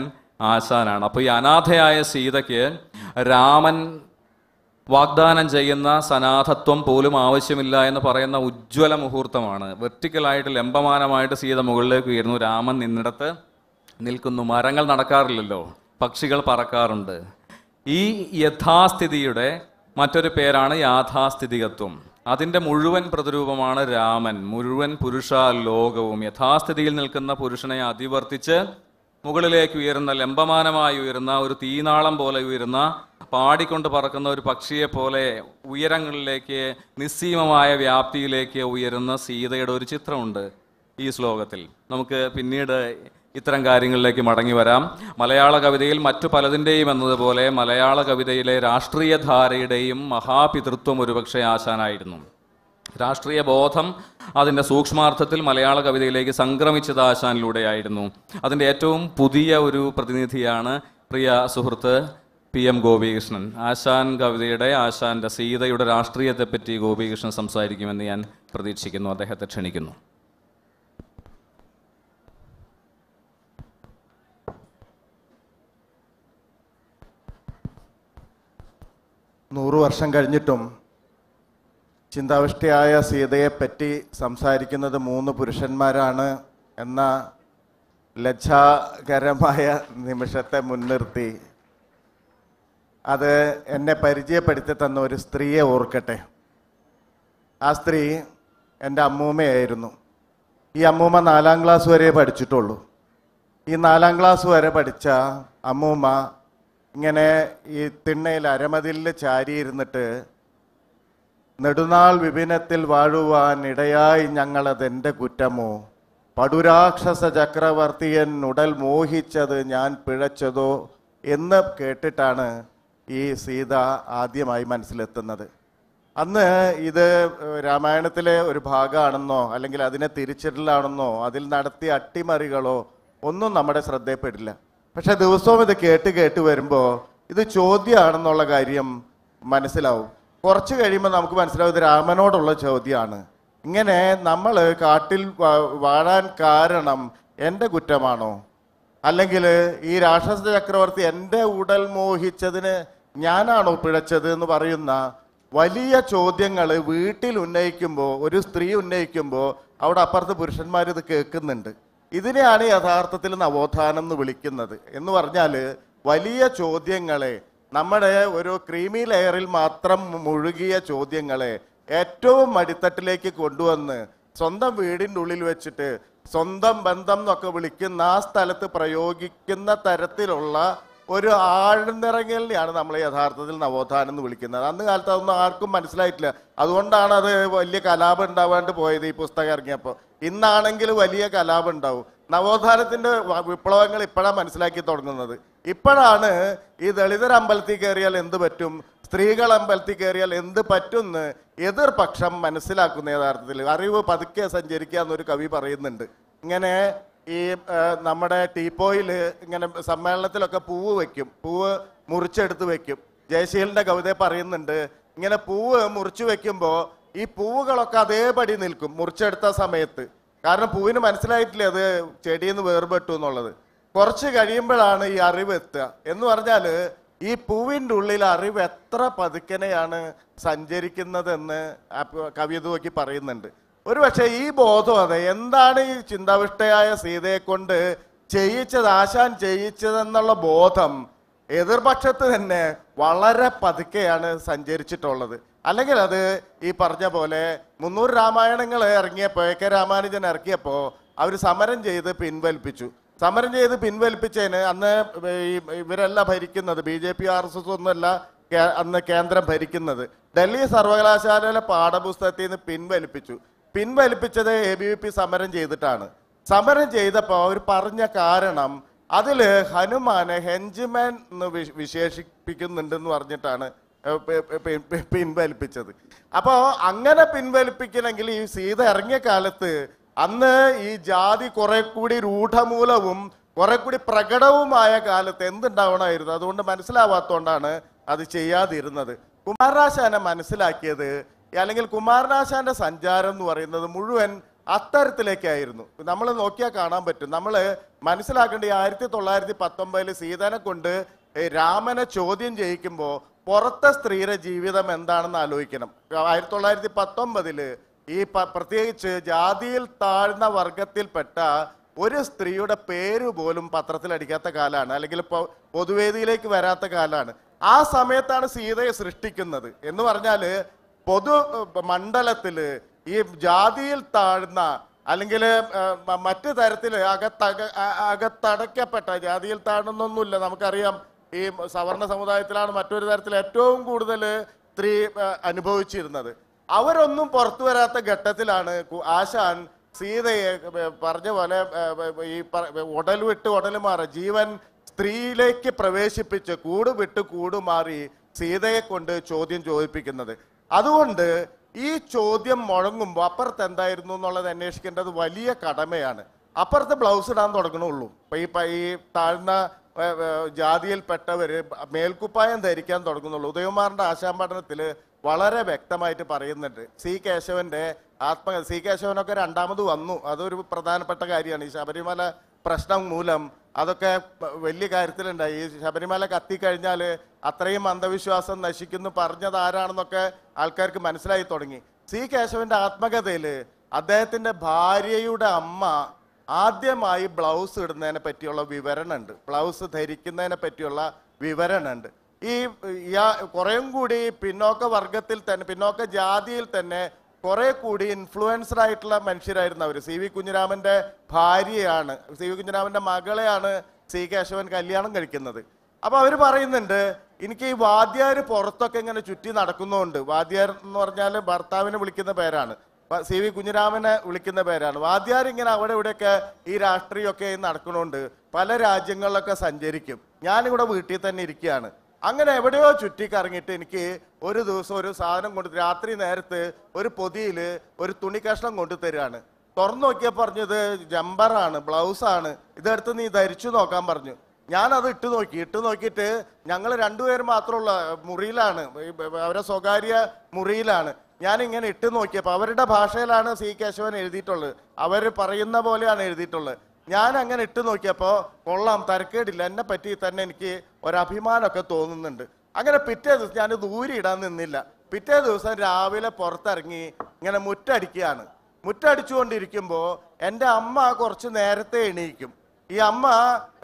ആശാനാണ് അപ്പോൾ ഈ അനാഥയായ സീതയ്ക്ക് രാമൻ വാഗ്ദാനം ചെയ്യുന്ന സനാഥത്വം പോലും ആവശ്യമില്ല എന്ന് പറയുന്ന ഉജ്ജ്വല മുഹൂർത്തമാണ് വെർട്ടിക്കലായിട്ട് ലംബമാനമായിട്ട് സീത മുകളിലേക്ക് ഉയരുന്നു രാമൻ നിന്നിടത്ത് നിൽക്കുന്നു മരങ്ങൾ നടക്കാറില്ലല്ലോ പക്ഷികൾ പറക്കാറുണ്ട് ഈ യഥാസ്ഥിതിയുടെ മറ്റൊരു പേരാണ് യാഥാസ്ഥിതികത്വം അതിൻ്റെ മുഴുവൻ പ്രതിരൂപമാണ് രാമൻ മുഴുവൻ പുരുഷ ലോകവും യഥാസ്ഥിതിയിൽ നിൽക്കുന്ന പുരുഷനെ അതിവർത്തിച്ച് മുകളിലേക്ക് ഉയരുന്ന ലംബമാനമായി ഉയരുന്ന ഒരു തീനാളം പോലെ ഉയരുന്ന പാടിക്കൊണ്ട് പറക്കുന്ന ഒരു പക്ഷിയെ പോലെ ഉയരങ്ങളിലേക്ക് നിസ്സീമമായ വ്യാപ്തിയിലേക്ക് ഉയരുന്ന സീതയുടെ ഒരു ചിത്രമുണ്ട് ഈ ശ്ലോകത്തിൽ നമുക്ക് പിന്നീട് ഇത്തരം കാര്യങ്ങളിലേക്ക് മടങ്ങി വരാം മലയാള കവിതയിൽ മറ്റു പലതിൻ്റെയും എന്നതുപോലെ മലയാള കവിതയിലെ രാഷ്ട്രീയധാരയുടെയും മഹാപിതൃത്വം ഒരുപക്ഷെ ആശാനായിരുന്നു രാഷ്ട്രീയ ബോധം അതിൻ്റെ സൂക്ഷ്മാർത്ഥത്തിൽ മലയാള കവിതയിലേക്ക് സംക്രമിച്ചത് ആശാനിലൂടെയായിരുന്നു അതിൻ്റെ ഏറ്റവും പുതിയ ഒരു പ്രതിനിധിയാണ് പ്രിയ സുഹൃത്ത് പി എം ഗോപികൃഷ്ണൻ ആശാൻ കവിതയുടെ ആശാൻ്റെ സീതയുടെ രാഷ്ട്രീയത്തെപ്പറ്റി ഗോപികൃഷ്ണൻ സംസാരിക്കുമെന്ന് ഞാൻ പ്രതീക്ഷിക്കുന്നു അദ്ദേഹത്തെ ക്ഷണിക്കുന്നു നൂറു വർഷം കഴിഞ്ഞിട്ടും ചിന്താവിഷ്ടയായ സീതയെപ്പറ്റി സംസാരിക്കുന്നത് മൂന്ന് പുരുഷന്മാരാണ് എന്ന ലജ്ജാകരമായ നിമിഷത്തെ മുൻനിർത്തി അത് എന്നെ പരിചയപ്പെടുത്തി തന്ന ഒരു സ്ത്രീയെ ഓർക്കട്ടെ ആ സ്ത്രീ എൻ്റെ അമ്മൂമ്മയായിരുന്നു ഈ അമ്മൂമ്മ നാലാം ക്ലാസ് വരെ പഠിച്ചിട്ടുള്ളൂ ഈ നാലാം ക്ലാസ് വരെ പഠിച്ച അമ്മൂമ്മ ഇങ്ങനെ ഈ തിണ്ണയിൽ അരമതിലിൽ ചാരിയിരുന്നിട്ട് നെടുനാൾ വിപിനത്തിൽ വാഴുവാൻ ഇടയായി ഞങ്ങളതെൻ്റെ കുറ്റമോ പടുരാക്ഷസ ചക്രവർത്തിയൻ ഉടൽ മോഹിച്ചത് ഞാൻ പിഴച്ചതോ എന്ന് കേട്ടിട്ടാണ് ഈ സീത ആദ്യമായി മനസ്സിലെത്തുന്നത് അന്ന് ഇത് രാമായണത്തിലെ ഒരു ഭാഗമാണെന്നോ അല്ലെങ്കിൽ അതിനെ തിരിച്ചിടലാണെന്നോ അതിൽ നടത്തിയ അട്ടിമറികളോ ഒന്നും നമ്മുടെ ശ്രദ്ധയപ്പെടില്ല പക്ഷെ ദിവസവും ഇത് കേട്ട് കേട്ട് വരുമ്പോൾ ഇത് ചോദ്യമാണെന്നുള്ള കാര്യം മനസ്സിലാവും കുറച്ച് കഴിയുമ്പോൾ നമുക്ക് മനസ്സിലാവും ഇത് രാമനോടുള്ള ചോദ്യമാണ് ഇങ്ങനെ നമ്മൾ കാട്ടിൽ വാഴാൻ കാരണം എൻ്റെ കുറ്റമാണോ അല്ലെങ്കിൽ ഈ രാക്ഷസ ചക്രവർത്തി എൻ്റെ ഉടൽ മോഹിച്ചതിന് ഞാനാണോ പിഴച്ചത് എന്ന് പറയുന്ന വലിയ ചോദ്യങ്ങൾ വീട്ടിൽ ഉന്നയിക്കുമ്പോൾ ഒരു സ്ത്രീ ഉന്നയിക്കുമ്പോൾ അവിടെ അപ്പുറത്ത് ഇത് കേൾക്കുന്നുണ്ട് ഇതിനെയാണ് യഥാർത്ഥത്തിൽ നവോത്ഥാനം എന്ന് വിളിക്കുന്നത് എന്ന് പറഞ്ഞാൽ വലിയ ചോദ്യങ്ങളെ നമ്മുടെ ഒരു ക്രീമി ലെയറിൽ മാത്രം മുഴുകിയ ചോദ്യങ്ങളെ ഏറ്റവും അടിത്തട്ടിലേക്ക് കൊണ്ടുവന്ന് സ്വന്തം വീടിൻ്റെ ഉള്ളിൽ വെച്ചിട്ട് സ്വന്തം ബന്ധം എന്നൊക്കെ വിളിക്കുന്ന ആ സ്ഥലത്ത് പ്രയോഗിക്കുന്ന തരത്തിലുള്ള ഒരു ആഴ്ന്നിറങ്ങലിനെയാണ് നമ്മൾ യഥാർത്ഥത്തിൽ നവോത്ഥാനം എന്ന് വിളിക്കുന്നത് അന്ന് കാലത്ത് അതൊന്നും ആർക്കും മനസ്സിലായിട്ടില്ല അതുകൊണ്ടാണ് അത് വലിയ കലാപം ഉണ്ടാവാണ്ട് പോയത് ഈ പുസ്തകം ഇറങ്ങിയപ്പോൾ ഇന്നാണെങ്കിൽ വലിയ കലാപം ഉണ്ടാവും നവോത്ഥാനത്തിൻ്റെ വിപ്ലവങ്ങൾ ഇപ്പോഴാണ് മനസ്സിലാക്കി തുടങ്ങുന്നത് ഇപ്പോഴാണ് ഈ ദളിതർ അമ്പലത്തിൽ കയറിയാൽ എന്ത് പറ്റും സ്ത്രീകൾ അമ്പലത്തിൽ കയറിയാൽ എന്ത് പറ്റുമെന്ന് എതിർപക്ഷം മനസ്സിലാക്കുന്ന യഥാർത്ഥത്തിൽ അറിവ് പതുക്കെ സഞ്ചരിക്കുക എന്നൊരു കവി പറയുന്നുണ്ട് ഇങ്ങനെ ഈ നമ്മുടെ ടീപ്പോയിൽ ഇങ്ങനെ സമ്മേളനത്തിലൊക്കെ പൂവ് വെക്കും പൂവ് മുറിച്ചെടുത്ത് വെക്കും ജയശീലിന്റെ കവിത പറയുന്നുണ്ട് ഇങ്ങനെ പൂവ് മുറിച്ചു വെക്കുമ്പോൾ ഈ പൂവുകളൊക്കെ അതേപടി നിൽക്കും മുറിച്ചെടുത്ത സമയത്ത് കാരണം പൂവിന് മനസ്സിലായിട്ടില്ല അത് ചെടിയിൽ നിന്ന് വേർപെട്ടു എന്നുള്ളത് കുറച്ച് കഴിയുമ്പോഴാണ് ഈ അറിവ് എത്തുക എന്ന് പറഞ്ഞാൽ ഈ പൂവിൻ്റെ ഉള്ളിൽ അറിവ് എത്ര പതുക്കനെയാണ് സഞ്ചരിക്കുന്നതെന്ന് കവിത നോക്കി പറയുന്നുണ്ട് ഒരു പക്ഷേ ഈ ബോധം അതെ എന്താണ് ഈ ചിന്താവിഷ്ടയായ സീതയെ കൊണ്ട് ചെയ്യിച്ചത് ആശാൻ ചെയ്യിച്ചതെന്നുള്ള ബോധം എതിർപക്ഷത്ത് തന്നെ വളരെ പതുക്കെയാണ് സഞ്ചരിച്ചിട്ടുള്ളത് അല്ലെങ്കിൽ അത് ഈ പറഞ്ഞ പോലെ മുന്നൂറ് രാമായണങ്ങൾ ഇറങ്ങിയപ്പോൾ എ കെ രാമാനുജൻ ഇറക്കിയപ്പോൾ അവർ സമരം ചെയ്ത് പിൻവലിപ്പിച്ചു സമരം ചെയ്ത് പിൻവലിപ്പിച്ചതിന് അന്ന് ഇവരല്ല ഭരിക്കുന്നത് B J P R S S ഒന്നുമല്ല അന്ന് കേന്ദ്രം ഭരിക്കുന്നത് ഡൽഹി സർവകലാശാലയിലെ പാഠപുസ്തകത്തിൽ നിന്ന് പിൻവലിപ്പിച്ചു പിൻവലിപ്പിച്ചത് എ ബി വി പി സമരം ചെയ്തിട്ടാണ് സമരം ചെയ്തപ്പോൾ അവർ പറഞ്ഞ കാരണം അതിൽ ഹനുമാനെ ഹെഞ്ച്മാൻ എന്ന് വിശേഷിപ്പിക്കുന്നുണ്ടെന്ന് പറഞ്ഞിട്ടാണ് പിൻവലിപ്പിച്ചത് അപ്പോൾ അങ്ങനെ പിൻവലിപ്പിക്കണമെങ്കിൽ ഈ സീത ഇറങ്ങിയ കാലത്ത് അന്ന് ഈ ജാതി കുറെ കൂടി രൂഢമൂലവും കുറെ കൂടി പ്രകടവുമായ കാലത്ത് എന്തുണ്ടാവണമായിരുന്നു അതുകൊണ്ട് മനസ്സിലാവാത്തതുകൊണ്ടാണ് അത് ചെയ്യാതിരുന്നത് കുമാരനാശാനെ മനസ്സിലാക്കിയത് അല്ലെങ്കിൽ കുമാരനാശാന്റെ സഞ്ചാരം എന്ന് പറയുന്നത് മുഴുവൻ അത്തരത്തിലേക്കായിരുന്നു നമ്മൾ നോക്കിയാൽ കാണാൻ പറ്റും നമ്മൾ മനസ്സിലാക്കേണ്ട ഈ ആയിരത്തി തൊള്ളായിരത്തി പത്തൊമ്പതിൽ സീതനെ കൊണ്ട് രാമനെ ചോദ്യം ചെയ്യിക്കുമ്പോൾ പുറത്തെ സ്ത്രീയുടെ ജീവിതം എന്താണെന്ന് ആലോചിക്കണം ആയിരത്തി തൊള്ളായിരത്തി പത്തൊമ്പതില് ഈ പ്രത്യേകിച്ച് ജാതിയിൽ താഴ്ന്ന വർഗത്തിൽപ്പെട്ട ഒരു സ്ത്രീയുടെ പേര് പോലും പത്രത്തിൽ അടിക്കാത്ത കാലമാണ് അല്ലെങ്കിൽ പൊതുവേദിയിലേക്ക് വരാത്ത കാലമാണ് ആ സമയത്താണ് സീതയെ സൃഷ്ടിക്കുന്നത് എന്ന് പറഞ്ഞാൽ പൊതു മണ്ഡലത്തിൽ ഈ ജാതിയിൽ താഴ്ന്ന അല്ലെങ്കിൽ മറ്റു തരത്തിൽ അകത്തക അകത്തടയ്ക്കപ്പെട്ട ജാതിയിൽ താഴ്ന്നൊന്നുമില്ല നമുക്കറിയാം ഈ സവർണ സമുദായത്തിലാണ് മറ്റൊരു തരത്തിൽ ഏറ്റവും കൂടുതൽ സ്ത്രീ അനുഭവിച്ചിരുന്നത് അവരൊന്നും പുറത്തു വരാത്ത ഘട്ടത്തിലാണ് ആശാൻ സീതയെ പറഞ്ഞ പോലെ ഈ ഉടലുവിട്ട് വിട്ട് ഉടൽ മാറി ജീവൻ സ്ത്രീയിലേക്ക് പ്രവേശിപ്പിച്ച് കൂടുവിട്ട് കൂടുമാറി സീതയെ കൊണ്ട് ചോദ്യം ചോദിപ്പിക്കുന്നത് അതുകൊണ്ട് ഈ ചോദ്യം മുഴങ്ങുമ്പോൾ അപ്പുറത്ത് എന്തായിരുന്നു എന്നുള്ളത് അന്വേഷിക്കേണ്ടത് വലിയ കടമയാണ് അപ്പുറത്ത് ബ്ലൗസ് ഇടാൻ തുടങ്ങണുള്ളൂ ഇപ്പം ഈ താഴ്ന്ന ജാതിയിൽപ്പെട്ടവർ മേൽക്കുപ്പായം ധരിക്കാൻ തുടങ്ങുന്നുള്ളൂ ഉദയകുമാറിൻ്റെ ആശാൻ പഠനത്തിൽ വളരെ വ്യക്തമായിട്ട് പറയുന്നുണ്ട് സി കേശവൻ്റെ ആത്മ സി കേശവനൊക്കെ രണ്ടാമത് വന്നു അതൊരു പ്രധാനപ്പെട്ട കാര്യമാണ് ഈ ശബരിമല പ്രശ്നം മൂലം അതൊക്കെ വലിയ കാര്യത്തിലുണ്ടായി ഈ ശബരിമല കത്തിക്കഴിഞ്ഞാൽ അത്രയും അന്ധവിശ്വാസം നശിക്കുന്നു പറഞ്ഞത് ആരാണെന്നൊക്കെ ആൾക്കാർക്ക് മനസ്സിലായി തുടങ്ങി സി കേശവന്റെ ആത്മകഥയിൽ അദ്ദേഹത്തിന്റെ ഭാര്യയുടെ അമ്മ ആദ്യമായി ബ്ലൗസ് ഇടുന്നതിനെ പറ്റിയുള്ള വിവരണമുണ്ട് ബ്ലൗസ് ധരിക്കുന്നതിനെ പറ്റിയുള്ള വിവരണമുണ്ട് ഈ കുറേയും കൂടി പിന്നോക്ക വർഗത്തിൽ തന്നെ പിന്നോക്ക ജാതിയിൽ തന്നെ കുറെ കൂടി ഇൻഫ്ലുവൻസ്ഡ് ആയിട്ടുള്ള മനുഷ്യരായിരുന്നു അവർ സി വി കുഞ്ഞിരാമൻ്റെ ഭാര്യയാണ് സി വി കുഞ്ഞിരാമൻ്റെ മകളെയാണ് സി കേശവൻ കല്യാണം കഴിക്കുന്നത് അപ്പോൾ അവർ പറയുന്നുണ്ട് എനിക്ക് ഈ വാദ്യാർ പുറത്തൊക്കെ ഇങ്ങനെ ചുറ്റി നടക്കുന്നുണ്ട് വാദ്യാർ എന്ന് പറഞ്ഞാൽ ഭർത്താവിനെ വിളിക്കുന്ന പേരാണ് സി വി കുഞ്ഞിരാമനെ വിളിക്കുന്ന പേരാണ് വാദ്യാർ ഇങ്ങനെ അവിടെ ഇവിടെയൊക്കെ ഈ രാഷ്ട്രീയമൊക്കെ നടക്കണോണ്ട് പല രാജ്യങ്ങളിലൊക്കെ സഞ്ചരിക്കും ഞാനിവിടെ വീട്ടിൽ തന്നെ ഇരിക്കുകയാണ് അങ്ങനെ എവിടെയോ ചുറ്റിക്കറങ്ങിയിട്ട് എനിക്ക് ഒരു ദിവസം ഒരു സാധനം കൊണ്ട് രാത്രി നേരത്ത് ഒരു പൊതിയിൽ ഒരു തുണി കഷ്ണം കൊണ്ടു തരികയാണ് തുറന്നു നോക്കിയാൽ പറഞ്ഞത് ജമ്പറാണ് ബ്ലൗസാണ് ഇതെടുത്ത് നീ ധരിച്ചു നോക്കാൻ പറഞ്ഞു ഞാനത് ഇട്ട് നോക്കി ഇട്ട് നോക്കിയിട്ട് ഞങ്ങൾ രണ്ടുപേർ മാത്രമുള്ള മുറിയിലാണ് അവരെ സ്വകാര്യ മുറിയിലാണ് ഞാനിങ്ങനെ ഇട്ട് നോക്കിയപ്പോൾ അവരുടെ ഭാഷയിലാണ് സി കേശവൻ എഴുതിയിട്ടുള്ളത് അവർ പറയുന്ന പോലെയാണ് എഴുതിയിട്ടുള്ളത് ഞാൻ അങ്ങനെ ഇട്ട് നോക്കിയപ്പോൾ കൊള്ളാം തരക്കേടില്ല എന്നെ പറ്റി തന്നെ എനിക്ക് ഒരഭിമാനമൊക്കെ തോന്നുന്നുണ്ട് അങ്ങനെ പിറ്റേ ദിവസം ദൂരെ ഇടാൻ നിന്നില്ല പിറ്റേ ദിവസം രാവിലെ പുറത്തിറങ്ങി ഇങ്ങനെ മുറ്റടിക്കുകയാണ് മുറ്റടിച്ചുകൊണ്ടിരിക്കുമ്പോൾ എൻ്റെ അമ്മ കുറച്ച് നേരത്തെ എണീക്കും ഈ അമ്മ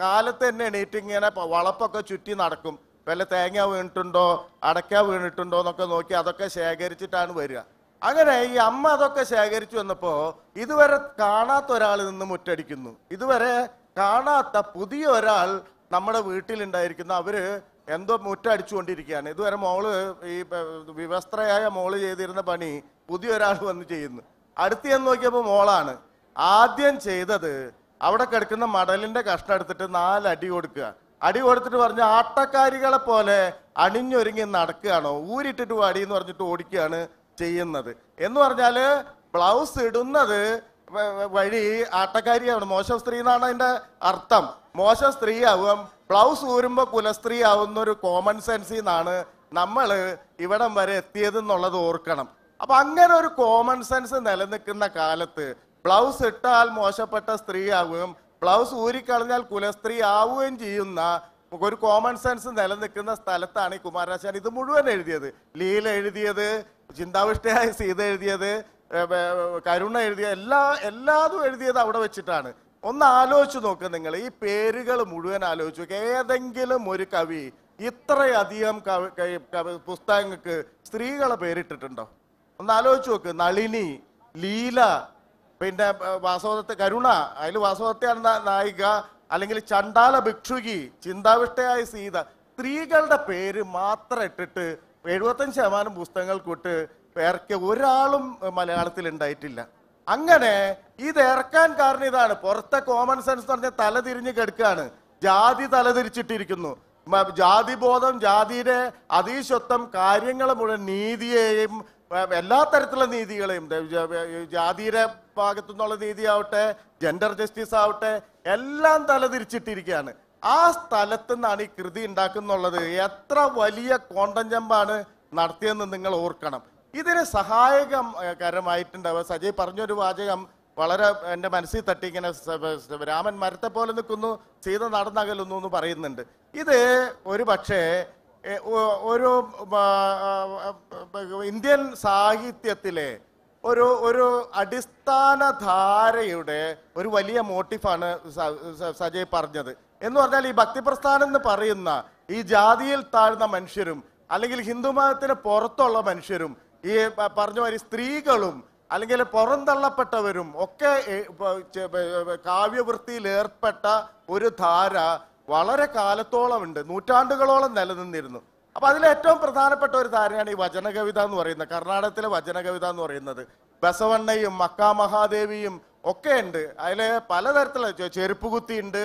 കാലത്ത് തന്നെ എണീറ്റ് ഇങ്ങനെ വളപ്പൊക്കെ ചുറ്റി നടക്കും വല്ല തേങ്ങ വീണിട്ടുണ്ടോ അടയ്ക്ക വീണിട്ടുണ്ടോ എന്നൊക്കെ നോക്കി അതൊക്കെ ശേഖരിച്ചിട്ടാണ് വരിക അങ്ങനെ ഈ അമ്മ അതൊക്കെ ശേഖരിച്ചു വന്നപ്പോൾ ഇതുവരെ കാണാത്ത ഒരാൾ നിന്ന് മുറ്റടിക്കുന്നു ഇതുവരെ കാണാത്ത പുതിയ ഒരാൾ നമ്മുടെ വീട്ടിലുണ്ടായിരിക്കുന്ന അവര് എന്തോ മുറ്റടിച്ചുകൊണ്ടിരിക്കുകയാണ് ഇതുവരെ മോള് ഈ വിവസ്ത്രയായ മോള് ചെയ്തിരുന്ന പണി പുതിയ ഒരാൾ വന്ന് ചെയ്യുന്നു അടുത്ത് ചെന്ന് നോക്കിയപ്പോൾ മോളാണ് ആദ്യം ചെയ്തത് അവിടെ കിടക്കുന്ന മടലിന്റെ കഷ്ണം എടുത്തിട്ട് നാല് അടി കൊടുക്കുക അടി കൊടുത്തിട്ട് പറഞ്ഞ ആട്ടക്കാരികളെ പോലെ അണിഞ്ഞൊരുങ്ങി നടക്കുകയാണോ ഊരിട്ടിട്ട് വാടി എന്ന് പറഞ്ഞിട്ട് ഓടിക്കുകയാണ് ചെയ്യുന്നത് എന്ന് പറഞ്ഞാൽ ബ്ലൗസ് ഇടുന്നത് വഴി ആട്ടക്കാരിയാണ് മോശം സ്ത്രീ എന്നാണ് അതിന്റെ അർത്ഥം മോശം സ്ത്രീയാവും ബ്ലൗസ് ഊരുമ്പോൾ കുലസ്ത്രീ ആവുന്ന ഒരു കോമൺ സെൻസിൽ നിന്നാണ് നമ്മൾ ഇവിടം വരെ എത്തിയത് എന്നുള്ളത് ഓർക്കണം അപ്പൊ അങ്ങനെ ഒരു കോമൺ സെൻസ് നിലനിൽക്കുന്ന കാലത്ത് ബ്ലൗസ് ഇട്ടാൽ മോശപ്പെട്ട സ്ത്രീ ആവുകയും ബ്ലൗസ് ഊരിക്കളഞ്ഞാൽ കുലസ്ത്രീ ആവുകയും ചെയ്യുന്ന ഒരു കോമൺ സെൻസ് നിലനിൽക്കുന്ന സ്ഥലത്താണ് ഈ കുമാരനാശാൻ ഇത് മുഴുവൻ എഴുതിയത് ലീല എഴുതിയത് ചിന്താവിഷ്ടയായ സീത എഴുതിയത് കരുണ എഴുതിയ എല്ലാ എല്ലാതും എഴുതിയത് അവിടെ വെച്ചിട്ടാണ് ഒന്ന് ആലോചിച്ച് നോക്ക് നിങ്ങൾ ഈ പേരുകൾ മുഴുവൻ ആലോചിച്ച് നോക്കുക ഏതെങ്കിലും ഒരു കവി ഇത്രയധികം കവി പുസ്തകങ്ങൾക്ക് സ്ത്രീകളെ പേരിട്ടിട്ടുണ്ടോ ഒന്ന് ആലോചിച്ച് നോക്ക് നളിനി ലീല പിന്നെ വാസവദത്തെ കരുണ അതിൽ വാസവത്തെയാണ് നായിക അല്ലെങ്കിൽ ചണ്ടാല ഭിക്ഷുകി ചിന്താവിഷ്ടയായ സീത സ്ത്രീകളുടെ പേര് മാത്രം ഇട്ടിട്ട് എഴുപത്തഞ്ച് ശതമാനം പുസ്തകങ്ങൾ കൂട്ട് പേർക്ക് ഒരാളും മലയാളത്തിൽ ഉണ്ടായിട്ടില്ല അങ്ങനെ ഇത് ഇറക്കാൻ കാരണം ഇതാണ് പുറത്തെ കോമൺ സെൻസ് എന്ന് പറഞ്ഞാൽ തലതിരിഞ്ഞ് തിരിഞ്ഞ് കിടക്കുകയാണ് ജാതി തലതിരിച്ചിട്ടിരിക്കുന്നു ബോധം ജാതിയുടെ അതീശത്വം കാര്യങ്ങളെ മുഴുവൻ നീതിയെയും എല്ലാ തരത്തിലുള്ള നീതികളെയും ജാതിയുടെ ഭാഗത്തു നിന്നുള്ള നീതിയാവട്ടെ ജെൻഡർ ജസ്റ്റിസ് ആവട്ടെ എല്ലാം തലതിരിച്ചിട്ടിരിക്കുകയാണ് ആ സ്ഥലത്ത് നിന്നാണ് ഈ കൃതി ഉണ്ടാക്കുന്നുള്ളത് എത്ര വലിയ കോണ്ടഞ്ചമ്പാണ് നടത്തിയതെന്ന് നിങ്ങൾ ഓർക്കണം ഇതിന് കരമായിട്ടുണ്ടാവുക സജയ് പറഞ്ഞൊരു വാചകം വളരെ എൻ്റെ മനസ്സിൽ തട്ടി ഇങ്ങനെ രാമൻ മരത്തെ പോലെ നിൽക്കുന്നു സീത നടന്നകലുന്നു എന്ന് പറയുന്നുണ്ട് ഇത് ഒരു പക്ഷേ ഒരു ഇന്ത്യൻ സാഹിത്യത്തിലെ ഒരു ഒരു അടിസ്ഥാന ധാരയുടെ ഒരു വലിയ മോട്ടീഫാണ് സജയ് പറഞ്ഞത് എന്ന് പറഞ്ഞാൽ ഈ ഭക്തി പ്രസ്ഥാനം എന്ന് പറയുന്ന ഈ ജാതിയിൽ താഴ്ന്ന മനുഷ്യരും അല്ലെങ്കിൽ ഹിന്ദു മതത്തിന് പുറത്തുള്ള മനുഷ്യരും ഈ പറഞ്ഞ മാതിരി സ്ത്രീകളും അല്ലെങ്കിൽ പുറന്തള്ളപ്പെട്ടവരും ഒക്കെ കാവ്യവൃത്തിയിൽ ഏർപ്പെട്ട ഒരു ധാര വളരെ കാലത്തോളം ഉണ്ട് നൂറ്റാണ്ടുകളോളം നിലനിന്നിരുന്നു അപ്പൊ അതിൽ ഏറ്റവും പ്രധാനപ്പെട്ട ഒരു ധാരയാണ് ഈ വചനകവിത എന്ന് പറയുന്നത് കർണാടകത്തിലെ വചനകവിത എന്ന് പറയുന്നത് ബസവണ്ണയും മഹാദേവിയും ഒക്കെ ഉണ്ട് അതിലെ പലതരത്തിലുള്ള ചെരുപ്പുകുത്തി ഉണ്ട്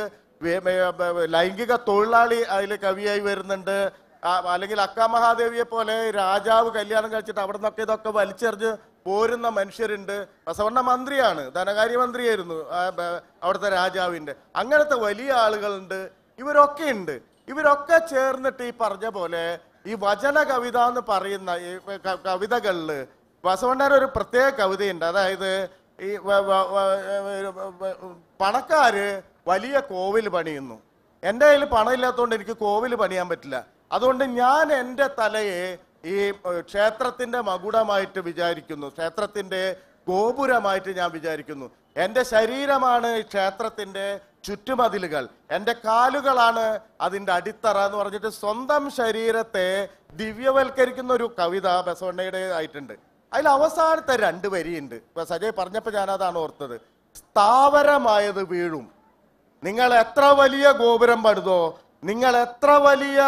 ലൈംഗിക തൊഴിലാളി അതിൽ കവിയായി വരുന്നുണ്ട് അല്ലെങ്കിൽ മഹാദേവിയെ പോലെ രാജാവ് കല്യാണം കഴിച്ചിട്ട് അവിടെ നിന്നൊക്കെ ഇതൊക്കെ വലിച്ചെറിഞ്ഞ് പോരുന്ന മനുഷ്യരുണ്ട് ബസവണ്ണ മന്ത്രിയാണ് ധനകാര്യമന്ത്രിയായിരുന്നു അവിടുത്തെ രാജാവിന്റെ അങ്ങനത്തെ വലിയ ആളുകളുണ്ട് ഇവരൊക്കെ ഉണ്ട് ഇവരൊക്കെ ചേർന്നിട്ട് ഈ പറഞ്ഞ പോലെ ഈ വചന കവിത എന്ന് പറയുന്ന ഈ കവിതകളില് ബസവണ്ണൻ്റെ ഒരു പ്രത്യേക കവിതയുണ്ട് അതായത് ഈ പണക്കാര് വലിയ കോവിൽ പണിയുന്നു എൻ്റെ കയ്യിൽ പണമില്ലാത്തതുകൊണ്ട് എനിക്ക് കോവിൽ പണിയാൻ പറ്റില്ല അതുകൊണ്ട് ഞാൻ എൻ്റെ തലയെ ഈ ക്ഷേത്രത്തിൻ്റെ മകുടമായിട്ട് വിചാരിക്കുന്നു ക്ഷേത്രത്തിൻ്റെ ഗോപുരമായിട്ട് ഞാൻ വിചാരിക്കുന്നു എൻ്റെ ശരീരമാണ് ക്ഷേത്രത്തിൻ്റെ ചുറ്റുമതിലുകൾ എൻ്റെ കാലുകളാണ് അതിൻ്റെ അടിത്തറ എന്ന് പറഞ്ഞിട്ട് സ്വന്തം ശരീരത്തെ ദിവ്യവൽക്കരിക്കുന്ന ഒരു കവിത ബസവണ്ണയുടെ ആയിട്ടുണ്ട് അതിൽ അവസാനത്തെ രണ്ട് വരിയുണ്ട് ഇപ്പൊ സജയ് പറഞ്ഞപ്പോൾ ഞാനതാണ് ഓർത്തത് സ്ഥാവരമായത് വീഴും നിങ്ങൾ എത്ര വലിയ ഗോപുരം പണിതോ നിങ്ങൾ എത്ര വലിയ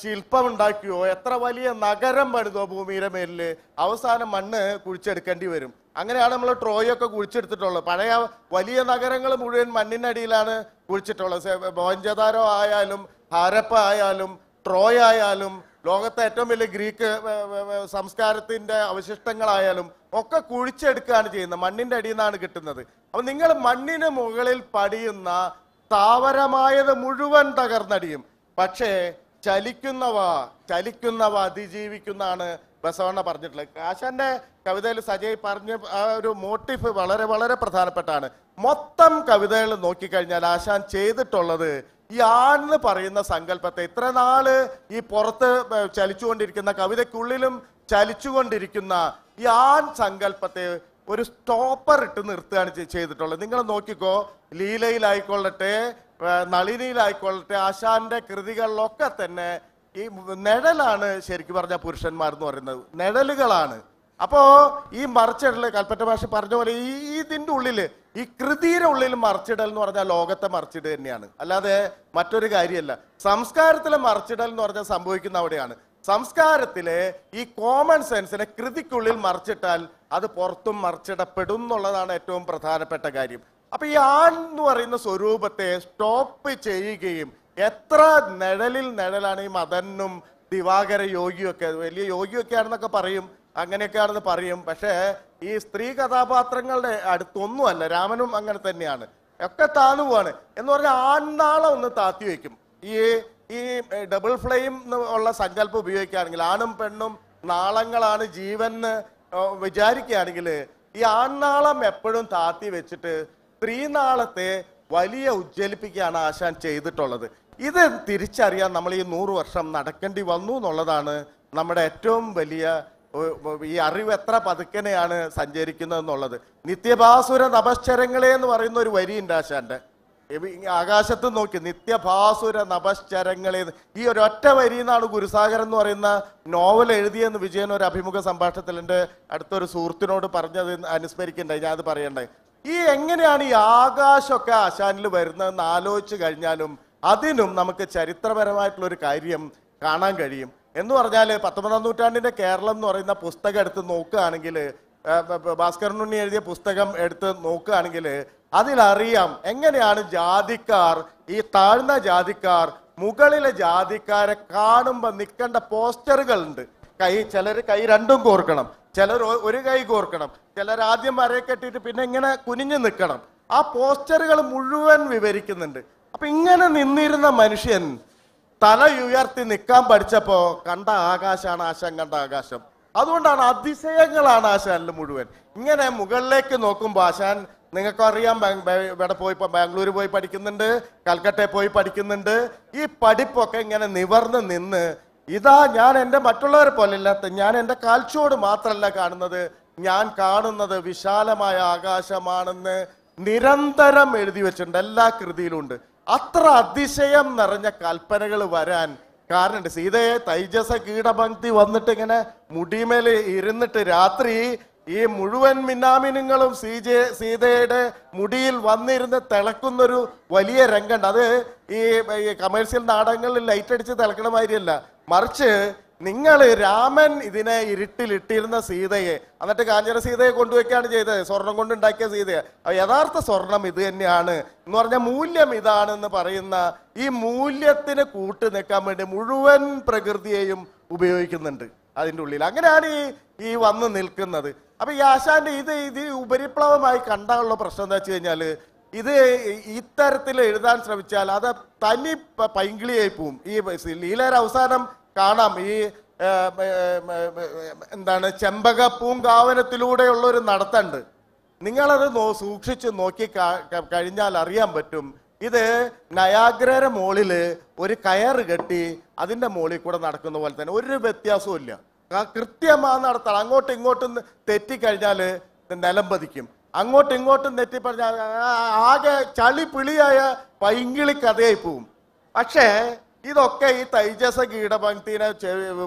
ശില്പം ഉണ്ടാക്കിയോ എത്ര വലിയ നഗരം പണിതോ ഭൂമിയുടെ മേലിൽ അവസാനം മണ്ണ് കുഴിച്ചെടുക്കേണ്ടി വരും അങ്ങനെയാണ് നമ്മൾ ട്രോയൊക്കെ കുഴിച്ചെടുത്തിട്ടുള്ളത് പഴയ വലിയ നഗരങ്ങൾ മുഴുവൻ മണ്ണിനടിയിലാണ് കുഴിച്ചിട്ടുള്ളത് മോഹൻജദാരോ ആയാലും ഹാരപ്പ ആയാലും ട്രോയ് ആയാലും ലോകത്തെ ഏറ്റവും വലിയ ഗ്രീക്ക് സംസ്കാരത്തിന്റെ അവശിഷ്ടങ്ങളായാലും ഒക്കെ കുഴിച്ചെടുക്കുകയാണ് ചെയ്യുന്നത് മണ്ണിന്റെ അടിയിൽ നിന്നാണ് കിട്ടുന്നത് അപ്പൊ നിങ്ങൾ മണ്ണിന് മുകളിൽ പടിയുന്ന താവരമായത് മുഴുവൻ തകർന്നടിയും പക്ഷേ ചലിക്കുന്നവ ചലിക്കുന്നവ അതിജീവിക്കുന്നതാണ് ബസവണ്ണ പറഞ്ഞിട്ടുള്ളത് കാശന്റെ കവിതയിൽ സജയ് പറഞ്ഞ ആ ഒരു മോട്ടീഫ് വളരെ വളരെ പ്രധാനപ്പെട്ടാണ് മൊത്തം കവിതകൾ നോക്കിക്കഴിഞ്ഞാൽ ആശാൻ ചെയ്തിട്ടുള്ളത് ഈ ആണെന്ന് പറയുന്ന സങ്കല്പത്തെ ഇത്ര നാള് ഈ പുറത്ത് ചലിച്ചുകൊണ്ടിരിക്കുന്ന കവിതയ്ക്കുള്ളിലും ചലിച്ചുകൊണ്ടിരിക്കുന്ന ഈ ആൺ സങ്കല്പത്തെ ഒരു സ്റ്റോപ്പർ ഇട്ട് നിർത്തുകയാണ് ചെയ്തിട്ടുള്ളത് നിങ്ങൾ നോക്കിക്കോ ലീലയിലായിക്കൊള്ളട്ടെ നളിനിയിലായിക്കൊള്ളട്ടെ ആശാന്റെ കൃതികളിലൊക്കെ തന്നെ ഈ നിഴലാണ് ശരിക്കും പറഞ്ഞ പുരുഷന്മാർ എന്ന് പറയുന്നത് നിഴലുകളാണ് അപ്പോ ഈ മറിച്ചിടൽ കൽപ്പറ്റ ഭാഷ പറഞ്ഞ പോലെ ഈ ഇതിന്റെ ഉള്ളിൽ ഈ കൃതിയുടെ ഉള്ളിൽ മറിച്ചിടൽ എന്ന് പറഞ്ഞാൽ ലോകത്തെ മറിച്ചിടൽ തന്നെയാണ് അല്ലാതെ മറ്റൊരു കാര്യമല്ല സംസ്കാരത്തിലെ മറിച്ചിടൽ എന്ന് പറഞ്ഞാൽ സംഭവിക്കുന്ന അവിടെയാണ് സംസ്കാരത്തിലെ ഈ കോമൺ സെൻസിനെ കൃതിക്കുള്ളിൽ മറിച്ചിട്ടാൽ അത് പുറത്തും മറിച്ചിടപ്പെടും എന്നുള്ളതാണ് ഏറ്റവും പ്രധാനപ്പെട്ട കാര്യം അപ്പൊ ഈ ആൺ എന്ന് പറയുന്ന സ്വരൂപത്തെ സ്റ്റോപ്പ് ചെയ്യുകയും എത്ര നിഴലിൽ നിഴലാണ് ഈ മദനും ദിവാകര യോഗിയൊക്കെ വലിയ യോഗിയൊക്കെ ആണെന്നൊക്കെ പറയും അങ്ങനെയൊക്കെയാണെന്ന് പറയും പക്ഷേ ഈ സ്ത്രീ കഥാപാത്രങ്ങളുടെ അടുത്തൊന്നുമല്ല രാമനും അങ്ങനെ തന്നെയാണ് ഒക്കെ താണുവാണ് എന്ന് പറഞ്ഞാൽ ആൺനാളെ ഒന്ന് താത്തി വയ്ക്കും ഈ ഈ ഡബിൾ ഫ്ലെയിം ഉള്ള സങ്കല്പം ഉപയോഗിക്കുകയാണെങ്കിൽ ആണും പെണ്ണും നാളങ്ങളാണ് എന്ന് വിചാരിക്കുകയാണെങ്കിൽ ഈ ആൺനാളം എപ്പോഴും താത്തി വെച്ചിട്ട് സ്ത്രീനാളത്തെ വലിയ ഉജ്ജ്വലിപ്പിക്കുകയാണ് ആശാൻ ചെയ്തിട്ടുള്ളത് ഇത് തിരിച്ചറിയാൻ നമ്മൾ ഈ നൂറ് വർഷം നടക്കേണ്ടി വന്നു എന്നുള്ളതാണ് നമ്മുടെ ഏറ്റവും വലിയ ഈ അറിവ് എത്ര പതുക്കനെയാണ് സഞ്ചരിക്കുന്നതെന്നുള്ളത് നിത്യഭാസുര നപശ്ചരങ്ങളെ എന്ന് പറയുന്ന ഒരു വരിയുണ്ട് ആശാന്റെ ആകാശത്ത് നോക്കി നിത്യഭാസുര നപശ്ചരങ്ങളെ ഈ ഒരൊറ്റ വരി എന്നാണ് ഗുരുസാഗർ എന്ന് പറയുന്ന നോവൽ എഴുതിയെന്ന് വിജയൻ ഒരു അഭിമുഖ സംഭാഷണത്തിൽ എൻ്റെ അടുത്തൊരു സുഹൃത്തിനോട് പറഞ്ഞത് അനുസ്മരിക്കണ്ടേ ഞാൻ അത് പറയണ്ടേ ഈ എങ്ങനെയാണ് ഈ ആകാശമൊക്കെ ആശാനിൽ വരുന്നതെന്ന് ആലോചിച്ച് കഴിഞ്ഞാലും അതിനും നമുക്ക് ചരിത്രപരമായിട്ടുള്ളൊരു കാര്യം കാണാൻ കഴിയും എന്ന് പറഞ്ഞാൽ പത്തൊമ്പതാം നൂറ്റാണ്ടിൻ്റെ കേരളം എന്ന് പറയുന്ന പുസ്തകം എടുത്ത് നോക്കുകയാണെങ്കിൽ ഉണ്ണി എഴുതിയ പുസ്തകം എടുത്ത് നോക്കുകയാണെങ്കിൽ അതിലറിയാം എങ്ങനെയാണ് ജാതിക്കാർ ഈ താഴ്ന്ന ജാതിക്കാർ മുകളിലെ ജാതിക്കാരെ കാണുമ്പോൾ നിൽക്കേണ്ട പോസ്റ്ററുകളുണ്ട് കൈ ചിലർ കൈ രണ്ടും കോർക്കണം ചിലർ ഒരു കൈ കോർക്കണം ചിലർ ആദ്യം കെട്ടിയിട്ട് പിന്നെ ഇങ്ങനെ കുനിഞ്ഞു നിൽക്കണം ആ പോസ്റ്ററുകൾ മുഴുവൻ വിവരിക്കുന്നുണ്ട് അപ്പൊ ഇങ്ങനെ നിന്നിരുന്ന മനുഷ്യൻ തല ഉയർത്തി നിൽക്കാൻ പഠിച്ചപ്പോ കണ്ട ആകാശാണ് ആശാൻ കണ്ട ആകാശം അതുകൊണ്ടാണ് അതിശയങ്ങളാണ് ആശാനിൽ മുഴുവൻ ഇങ്ങനെ മുകളിലേക്ക് നോക്കുമ്പോൾ ആശാൻ നിങ്ങൾക്ക് അറിയാം ഇവിടെ പോയി ബാംഗ്ലൂർ പോയി പഠിക്കുന്നുണ്ട് കൽക്കട്ടയിൽ പോയി പഠിക്കുന്നുണ്ട് ഈ പഠിപ്പൊക്കെ ഇങ്ങനെ നിവർന്ന് നിന്ന് ഇതാ ഞാൻ എൻ്റെ മറ്റുള്ളവരെ പോലെ ഇല്ലാത്ത ഞാൻ എൻ്റെ കാൽച്ചോട് മാത്രമല്ല കാണുന്നത് ഞാൻ കാണുന്നത് വിശാലമായ ആകാശമാണെന്ന് നിരന്തരം എഴുതി വെച്ചിട്ടുണ്ട് എല്ലാ കൃതിയിലും ഉണ്ട് അത്ര അതിശയം നിറഞ്ഞ കൽപ്പനകൾ വരാൻ കാരണമുണ്ട് സീതയെ തൈജസ കീടഭക്തി വന്നിട്ട് ഇങ്ങനെ മുടിമേൽ ഇരുന്നിട്ട് രാത്രി ഈ മുഴുവൻ മിന്നാമിനുങ്ങളും സീജ സീതയുടെ മുടിയിൽ വന്നിരുന്ന് തിളക്കുന്നൊരു വലിയ രംഗമുണ്ട് അത് ഈ കമേഴ്സ്യൽ നാടകങ്ങളിൽ ലൈറ്റ് അടിച്ച് തിളക്കണ മാതിരിയല്ല മറിച്ച് നിങ്ങൾ രാമൻ ഇതിനെ ഇരുട്ടിലിട്ടിരുന്ന സീതയെ എന്നിട്ട് കാഞ്ചന സീതയെ കൊണ്ടുവയ്ക്കാണ് ചെയ്തത് സ്വർണം കൊണ്ട് ഉണ്ടാക്കിയ സീതയെ യഥാർത്ഥ സ്വർണം ഇത് തന്നെയാണ് എന്ന് പറഞ്ഞ മൂല്യം ഇതാണെന്ന് പറയുന്ന ഈ മൂല്യത്തിന് കൂട്ട് നിൽക്കാൻ വേണ്ടി മുഴുവൻ പ്രകൃതിയെയും ഉപയോഗിക്കുന്നുണ്ട് അതിൻ്റെ ഉള്ളിൽ അങ്ങനെയാണ് ഈ ഈ വന്ന് നിൽക്കുന്നത് അപ്പൊ ഈ ആശാന്റെ ഇത് ഇത് ഉപരിപ്ലവമായി കണ്ടാനുള്ള പ്രശ്നം എന്താ വെച്ച് കഴിഞ്ഞാൽ ഇത് ഇത്തരത്തിൽ എഴുതാൻ ശ്രമിച്ചാൽ അത് തനി പൈങ്കിളിയായി പോവും ഈ ലീലയുടെ അവസാനം കാണാം ഈ എന്താണ് ചെമ്പക പൂങ്കാവനത്തിലൂടെയുള്ള ഒരു നടത്തണ്ട് നിങ്ങളത് നോ സൂക്ഷിച്ച് നോക്കി കഴിഞ്ഞാൽ അറിയാൻ പറ്റും ഇത് നയാഗ്രര മോളിൽ ഒരു കയറ് കെട്ടി അതിൻ്റെ മോളിൽ കൂടെ നടക്കുന്ന പോലെ തന്നെ ഒരു വ്യത്യാസവും ഇല്ല കൃത്യമായി നടത്തണം അങ്ങോട്ടും ഇങ്ങോട്ടും തെറ്റിക്കഴിഞ്ഞാൽ നിലം പതിക്കും അങ്ങോട്ടും ഇങ്ങോട്ടും പറഞ്ഞാൽ ആകെ ചളി പിളിയായ പൈങ്കിളി കഥയായി പോവും പക്ഷേ ഇതൊക്കെ ഈ തൈജസ കീടപങ്ക്തിനെ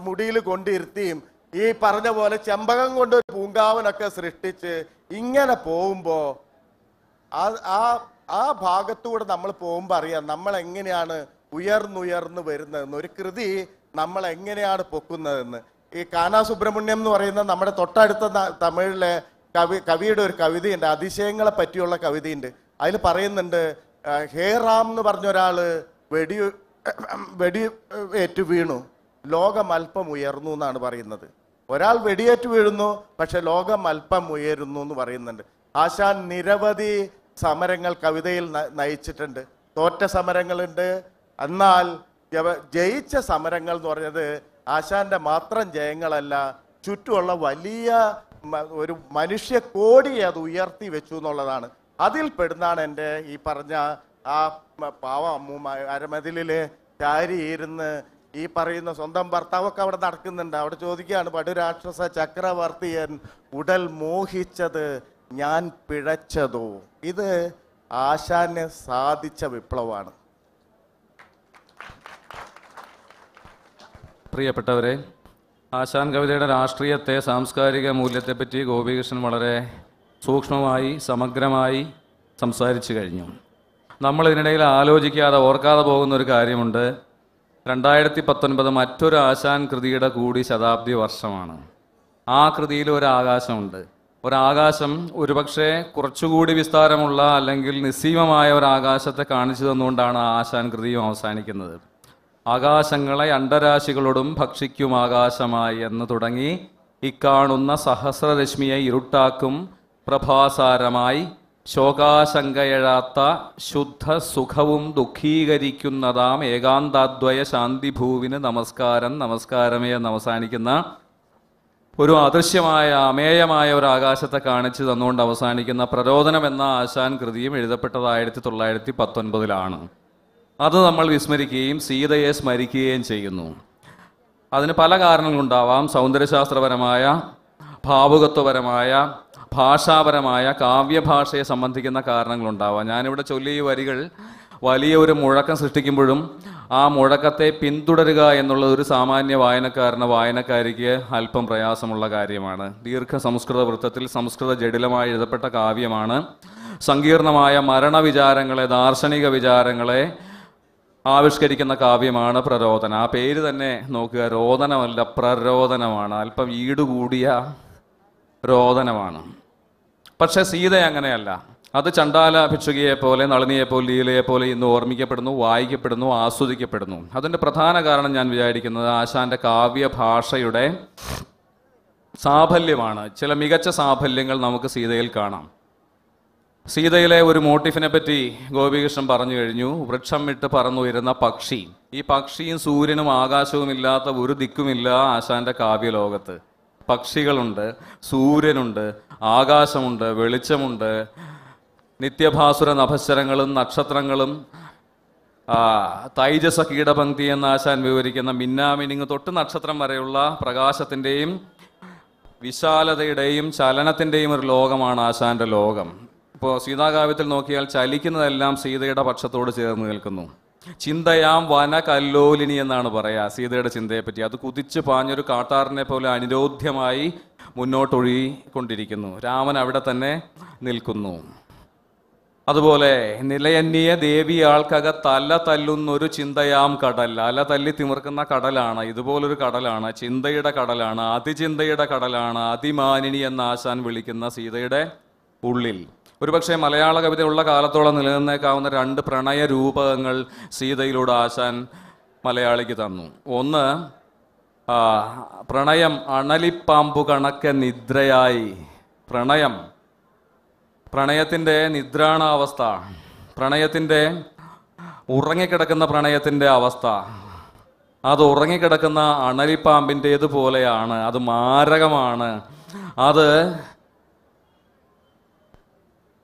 മുടിയിൽ കൊണ്ടിരുത്തിയും ഈ പറഞ്ഞ പോലെ ചെമ്പകം കൊണ്ട് ഒരു പൂങ്കാവനൊക്കെ സൃഷ്ടിച്ച് ഇങ്ങനെ പോകുമ്പോൾ ആ ആ ഭാഗത്തുകൂടെ ഭാഗത്തൂടെ നമ്മൾ പോകുമ്പോൾ അറിയാം നമ്മൾ എങ്ങനെയാണ് ഉയർന്നുയർന്നു വരുന്നതെന്ന് ഒരു കൃതി നമ്മൾ എങ്ങനെയാണ് പൊക്കുന്നതെന്ന് ഈ കാനാ സുബ്രഹ്മണ്യം എന്ന് പറയുന്ന നമ്മുടെ തൊട്ടടുത്ത തമിഴിലെ കവി കവിയുടെ ഒരു കവിതയുണ്ട് അതിശയങ്ങളെ പറ്റിയുള്ള കവിതയുണ്ട് അതിൽ പറയുന്നുണ്ട് ഹേ റാം എന്ന് പറഞ്ഞ ഒരാൾ വെടി വെടി ഏറ്റു വീണു ലോകം അല്പം ഉയർന്നു എന്നാണ് പറയുന്നത് ഒരാൾ വെടിയേറ്റ് വീഴുന്നു പക്ഷെ ലോകം അല്പം ഉയരുന്നു എന്ന് പറയുന്നുണ്ട് ആശാൻ നിരവധി സമരങ്ങൾ കവിതയിൽ നയിച്ചിട്ടുണ്ട് തോറ്റ സമരങ്ങളുണ്ട് എന്നാൽ ജയിച്ച സമരങ്ങൾ എന്ന് പറഞ്ഞത് ആശാന്റെ മാത്രം ജയങ്ങളല്ല ചുറ്റുമുള്ള വലിയ ഒരു മനുഷ്യ കോടിയെ അത് ഉയർത്തി വെച്ചു എന്നുള്ളതാണ് പെടുന്നാണ് എൻ്റെ ഈ പറഞ്ഞ ആ പാവ അമ്മൂമ്മ അരമതിലെ ചാരി ഇരുന്ന് ഈ പറയുന്ന സ്വന്തം ഭർത്താവൊക്കെ അവിടെ നടക്കുന്നുണ്ട് അവിടെ ചോദിക്കുകയാണ് പടുരാക്ഷസ ചക്രവർത്തിയൻ ഉടൽ മോഹിച്ചത് ഞാൻ പിഴച്ചതോ ഇത് ആശാനെ സാധിച്ച വിപ്ലവമാണ് പ്രിയപ്പെട്ടവരെ ആശാൻ കവിതയുടെ രാഷ്ട്രീയത്തെ സാംസ്കാരിക മൂല്യത്തെപ്പറ്റി ഗോപികൃഷ്ണൻ വളരെ സൂക്ഷ്മമായി സമഗ്രമായി സംസാരിച്ചു കഴിഞ്ഞു നമ്മൾ ഇതിനിടയിൽ ആലോചിക്കാതെ ഓർക്കാതെ പോകുന്ന ഒരു കാര്യമുണ്ട് രണ്ടായിരത്തി പത്തൊൻപത് മറ്റൊരു ആശാൻ കൃതിയുടെ കൂടി ശതാബ്ദി വർഷമാണ് ആ കൃതിയിൽ ഒരു ആകാശമുണ്ട് ഒരാകാശം ഒരുപക്ഷെ കുറച്ചുകൂടി വിസ്താരമുള്ള അല്ലെങ്കിൽ നിസ്സീമമായ ഒരു ആകാശത്തെ കാണിച്ചു തന്നുകൊണ്ടാണ് ആശാൻ കൃതിയും അവസാനിക്കുന്നത് ആകാശങ്ങളെ അണ്ടരാശികളോടും ഭക്ഷിക്കും ആകാശമായി എന്ന് തുടങ്ങി ഇക്കാണുന്ന സഹസ്രരശ്മിയെ ഇരുട്ടാക്കും പ്രഭാസാരമായി ശോകാശങ്കയഴാത്ത ശുദ്ധ സുഖവും ദുഃഖീകരിക്കുന്നതാം ഏകാന്താദ്വയ ഭൂവിന് നമസ്കാരം നമസ്കാരമേ എന്ന് അവസാനിക്കുന്ന ഒരു അദൃശ്യമായ അമേയമായ ഒരു ആകാശത്തെ കാണിച്ചു തന്നുകൊണ്ട് അവസാനിക്കുന്ന പ്രരോദനം എന്ന ആശാൻ കൃതിയും എഴുതപ്പെട്ടത് ആയിരത്തി തൊള്ളായിരത്തി പത്തൊൻപതിലാണ് അത് നമ്മൾ വിസ്മരിക്കുകയും സീതയെ സ്മരിക്കുകയും ചെയ്യുന്നു അതിന് പല കാരണങ്ങളുണ്ടാവാം സൗന്ദര്യശാസ്ത്രപരമായ ഭാവുകത്വപരമായ ഭാഷാപരമായ കാവ്യഭാഷയെ സംബന്ധിക്കുന്ന കാരണങ്ങളുണ്ടാവാം ഞാനിവിടെ ചൊല്ലിയ വരികൾ വലിയ ഒരു മുഴക്കം സൃഷ്ടിക്കുമ്പോഴും ആ മുഴക്കത്തെ പിന്തുടരുക എന്നുള്ളത് ഒരു സാമാന്യ വായനക്കാരന് വായനക്കാരിക്ക് അല്പം പ്രയാസമുള്ള കാര്യമാണ് ദീർഘ സംസ്കൃത വൃത്തത്തിൽ സംസ്കൃത ജടിലമായി എഴുതപ്പെട്ട കാവ്യമാണ് സങ്കീർണമായ മരണവിചാരങ്ങളെ ദാർശനിക വിചാരങ്ങളെ ആവിഷ്കരിക്കുന്ന കാവ്യമാണ് പ്രരോധന ആ പേര് തന്നെ നോക്കുക രോദനമല്ല പ്രരോദനമാണ് അല്പം ഈടുകൂടിയ രോദനമാണ് പക്ഷെ സീത അങ്ങനെയല്ല അത് ചണ്ടാല ഭിക്ഷുകിയെ പോലെ നളിനിയെ പോലെ ലീലയെ പോലെ ഇന്ന് ഓർമ്മിക്കപ്പെടുന്നു വായിക്കപ്പെടുന്നു ആസ്വദിക്കപ്പെടുന്നു അതിൻ്റെ പ്രധാന കാരണം ഞാൻ വിചാരിക്കുന്നത് ആശാന്റെ കാവ്യ ഭാഷയുടെ സാഫല്യമാണ് ചില മികച്ച സാഫല്യങ്ങൾ നമുക്ക് സീതയിൽ കാണാം സീതയിലെ ഒരു മോട്ടിഫിനെ പറ്റി ഗോപികൃഷ്ണൻ പറഞ്ഞു കഴിഞ്ഞു വൃക്ഷം വിട്ട് പറന്നുയരുന്ന പക്ഷി ഈ പക്ഷിയും സൂര്യനും ആകാശവും ഇല്ലാത്ത ഒരു ദിക്കുമില്ല ആശാന്റെ കാവ്യലോകത്ത് പക്ഷികളുണ്ട് സൂര്യനുണ്ട് ആകാശമുണ്ട് വെളിച്ചമുണ്ട് നിത്യഭാസുര നഭശ്വരങ്ങളും നക്ഷത്രങ്ങളും തൈജസ കീടപങ്ക്തി എന്ന ആശാൻ വിവരിക്കുന്ന മിന്നാമിനിങ് തൊട്ട് നക്ഷത്രം വരെയുള്ള പ്രകാശത്തിൻ്റെയും വിശാലതയുടെയും ചലനത്തിൻ്റെയും ഒരു ലോകമാണ് ആശാന്റെ ലോകം ഇപ്പോൾ സീതാകാവ്യത്തിൽ നോക്കിയാൽ ചലിക്കുന്നതെല്ലാം സീതയുടെ പക്ഷത്തോട് ചേർന്ന് നിൽക്കുന്നു ചിന്തയാം വന കല്ലോലിനി എന്നാണ് പറയാ സീതയുടെ ചിന്തയെപ്പറ്റി അത് കുതിച്ചു പാഞ്ഞൊരു കാട്ടാറിനെ പോലെ അനിരോധ്യമായി മുന്നോട്ടൊഴുകിക്കൊണ്ടിരിക്കുന്നു രാമൻ അവിടെ തന്നെ നിൽക്കുന്നു അതുപോലെ നിലയന്യ ദേവിയാൾക്കക തല തല്ലുന്നൊരു ചിന്തയാം കടൽ അല തല്ലി തിമിർക്കുന്ന കടലാണ് ഇതുപോലൊരു കടലാണ് ചിന്തയുടെ കടലാണ് അതിചിന്തയുടെ കടലാണ് അതിമാനിനി എന്ന് ആശാൻ വിളിക്കുന്ന സീതയുടെ ഉള്ളിൽ ഒരുപക്ഷെ മലയാള കവിതയുള്ള കാലത്തോളം നിലനിന്നേക്കാവുന്ന രണ്ട് പ്രണയ രൂപകങ്ങൾ സീതയിലൂടെ ആശാൻ മലയാളിക്ക് തന്നു ഒന്ന് പ്രണയം അണലിപ്പാമ്പു കണക്കെ നിദ്രയായി പ്രണയം പ്രണയത്തിൻ്റെ നിദ്രാണാവസ്ഥ പ്രണയത്തിൻ്റെ ഉറങ്ങിക്കിടക്കുന്ന പ്രണയത്തിൻ്റെ അവസ്ഥ അത് ഉറങ്ങിക്കിടക്കുന്ന അണലിപ്പാമ്പിൻ്റേതുപോലെയാണ് അത് മാരകമാണ് അത്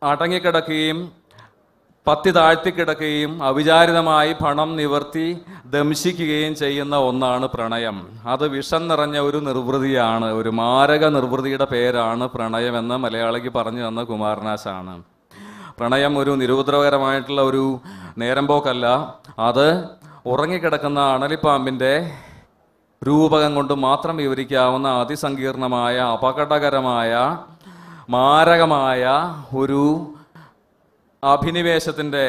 അടങ്ങിക്കിടക്കുകയും പത്തി താഴ്ത്തിക്കിടക്കുകയും അവിചാരിതമായി പണം നിവർത്തി ദംശിക്കുകയും ചെയ്യുന്ന ഒന്നാണ് പ്രണയം അത് വിഷം നിറഞ്ഞ ഒരു നിർവൃതിയാണ് ഒരു മാരക നിർവൃതിയുടെ പേരാണ് പ്രണയമെന്ന് മലയാളിക്ക് പറഞ്ഞു തന്ന കുമാരനാശാണ് പ്രണയം ഒരു നിരുപദ്രവകരമായിട്ടുള്ള ഒരു നേരമ്പോക്കല്ല അത് ഉറങ്ങിക്കിടക്കുന്ന അണലിപ്പാമ്പിൻ്റെ രൂപകം കൊണ്ട് മാത്രം വിവരിക്കാവുന്ന അതിസങ്കീർണമായ അപകടകരമായ മാരകമായ ഒരു അഭിനിവേശത്തിൻ്റെ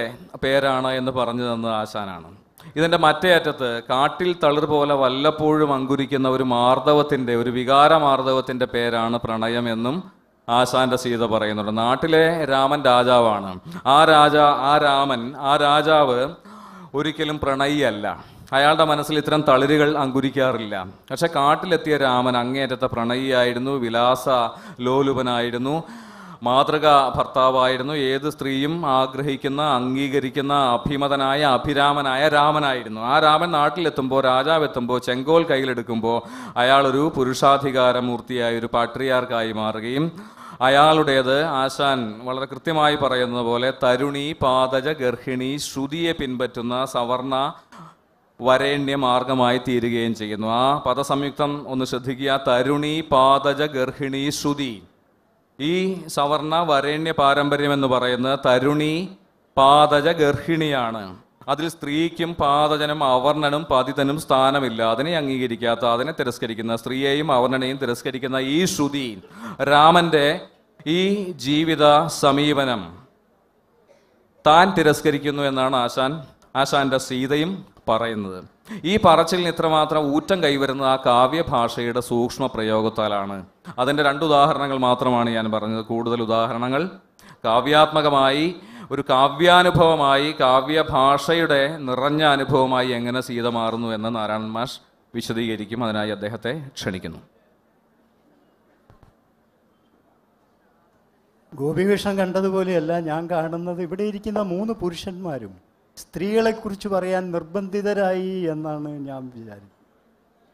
പേരാണ് എന്ന് പറഞ്ഞു തന്ന ആശാനാണ് ഇതിൻ്റെ മറ്റേ അറ്റത്ത് കാട്ടിൽ തളിർ പോലെ വല്ലപ്പോഴും അങ്കുരിക്കുന്ന ഒരു മാർദ്ദവത്തിൻ്റെ ഒരു വികാരമാർദ്ദവത്തിൻ്റെ പേരാണ് പ്രണയം എന്നും ആശാന്റെ സീത പറയുന്നുണ്ട് നാട്ടിലെ രാമൻ രാജാവാണ് ആ രാജ ആ രാമൻ ആ രാജാവ് ഒരിക്കലും പ്രണയിയല്ല അയാളുടെ മനസ്സിൽ ഇത്തരം തളിരുകൾ അങ്കുരിക്കാറില്ല പക്ഷെ കാട്ടിലെത്തിയ രാമൻ അങ്ങേയറ്റത്തെ പ്രണയിയായിരുന്നു വിലാസ ലോലുപനായിരുന്നു മാതൃക ഭർത്താവായിരുന്നു ഏത് സ്ത്രീയും ആഗ്രഹിക്കുന്ന അംഗീകരിക്കുന്ന അഭിമതനായ അഭിരാമനായ രാമനായിരുന്നു ആ രാമൻ നാട്ടിലെത്തുമ്പോൾ എത്തുമ്പോൾ ചെങ്കോൽ കയ്യിലെടുക്കുമ്പോൾ അയാളൊരു പുരുഷാധികാരമൂർത്തിയായ ഒരു പാട്രിയാർക്കായി മാറുകയും അയാളുടേത് ആശാൻ വളരെ കൃത്യമായി പറയുന്നത് പോലെ തരുണി പാതജ ഗർഹിണി ശ്രുതിയെ പിൻപറ്റുന്ന സവർണ വരേണ്യ മാർഗമായി തീരുകയും ചെയ്യുന്നു ആ പദസംയുക്തം ഒന്ന് ശ്രദ്ധിക്കുക തരുണി പാതജ ഗർഹിണി ശ്രുതി ഈ സവർണ വരേണ്യ പാരമ്പര്യം എന്ന് പറയുന്നത് തരുണി പാതജ ഗർഹിണിയാണ് അതിൽ സ്ത്രീക്കും പാതജനും അവർണനും പതിതനും സ്ഥാനമില്ല അതിനെ അംഗീകരിക്കാത്ത അതിനെ തിരസ്കരിക്കുന്ന സ്ത്രീയെയും അവർണനെയും തിരസ്കരിക്കുന്ന ഈ ശ്രുതി രാമന്റെ ഈ ജീവിത സമീപനം താൻ തിരസ്കരിക്കുന്നു എന്നാണ് ആശാൻ ആശാന്റെ സീതയും പറയുന്നത് ഈ പറച്ചിലിന് ഇത്രമാത്രം ഊറ്റം കൈവരുന്നത് ആ കാവ്യഭാഷയുടെ സൂക്ഷ്മ പ്രയോഗത്താലാണ് അതിൻ്റെ രണ്ട് ഉദാഹരണങ്ങൾ മാത്രമാണ് ഞാൻ പറഞ്ഞത് കൂടുതൽ ഉദാഹരണങ്ങൾ കാവ്യാത്മകമായി ഒരു കാവ്യാനുഭവമായി കാവ്യഭാഷയുടെ നിറഞ്ഞ അനുഭവമായി എങ്ങനെ സീത മാറുന്നു എന്ന് നാരായണൻ മാഷ് വിശദീകരിക്കും അതിനായി അദ്ദേഹത്തെ ക്ഷണിക്കുന്നു ഗോപികൃഷ്ണൻ കണ്ടതുപോലെയല്ല ഞാൻ കാണുന്നത് ഇവിടെ ഇരിക്കുന്ന മൂന്ന് പുരുഷന്മാരും സ്ത്രീകളെക്കുറിച്ച് പറയാൻ നിർബന്ധിതരായി എന്നാണ് ഞാൻ വിചാരിക്കുന്നത്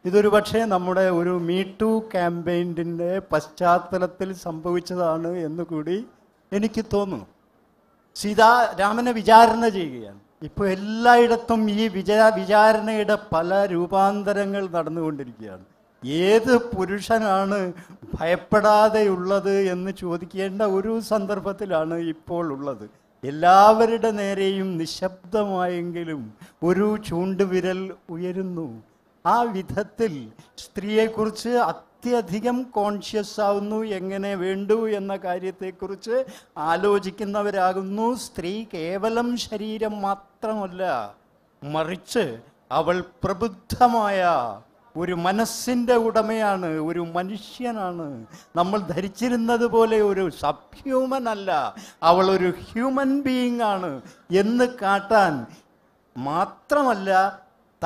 ഇതൊരു പക്ഷേ നമ്മുടെ ഒരു മീ ടു ക്യാമ്പയിൻ്റെ പശ്ചാത്തലത്തിൽ സംഭവിച്ചതാണ് എന്ന് കൂടി എനിക്ക് തോന്നുന്നു സീത രാമനെ വിചാരണ ചെയ്യുകയാണ് ഇപ്പോൾ എല്ലായിടത്തും ഈ വിചാ വിചാരണയുടെ പല രൂപാന്തരങ്ങൾ നടന്നുകൊണ്ടിരിക്കുകയാണ് ഏത് പുരുഷനാണ് ഭയപ്പെടാതെയുള്ളത് എന്ന് ചോദിക്കേണ്ട ഒരു സന്ദർഭത്തിലാണ് ഇപ്പോൾ ഉള്ളത് എല്ലാവരുടെ നേരെയും നിശബ്ദമായെങ്കിലും ഒരു ചൂണ്ടുവിരൽ ഉയരുന്നു ആ വിധത്തിൽ സ്ത്രീയെക്കുറിച്ച് അത്യധികം കോൺഷ്യസ് ആവുന്നു എങ്ങനെ വേണ്ടു എന്ന കാര്യത്തെക്കുറിച്ച് ആലോചിക്കുന്നവരാകുന്നു സ്ത്രീ കേവലം ശരീരം മാത്രമല്ല മറിച്ച് അവൾ പ്രബുദ്ധമായ ഒരു മനസ്സിൻ്റെ ഉടമയാണ് ഒരു മനുഷ്യനാണ് നമ്മൾ ധരിച്ചിരുന്നത് പോലെ ഒരു സബ് ഹ്യൂമൻ അല്ല അവൾ ഒരു ഹ്യൂമൻ ബീയിങ് ആണ് എന്ന് കാട്ടാൻ മാത്രമല്ല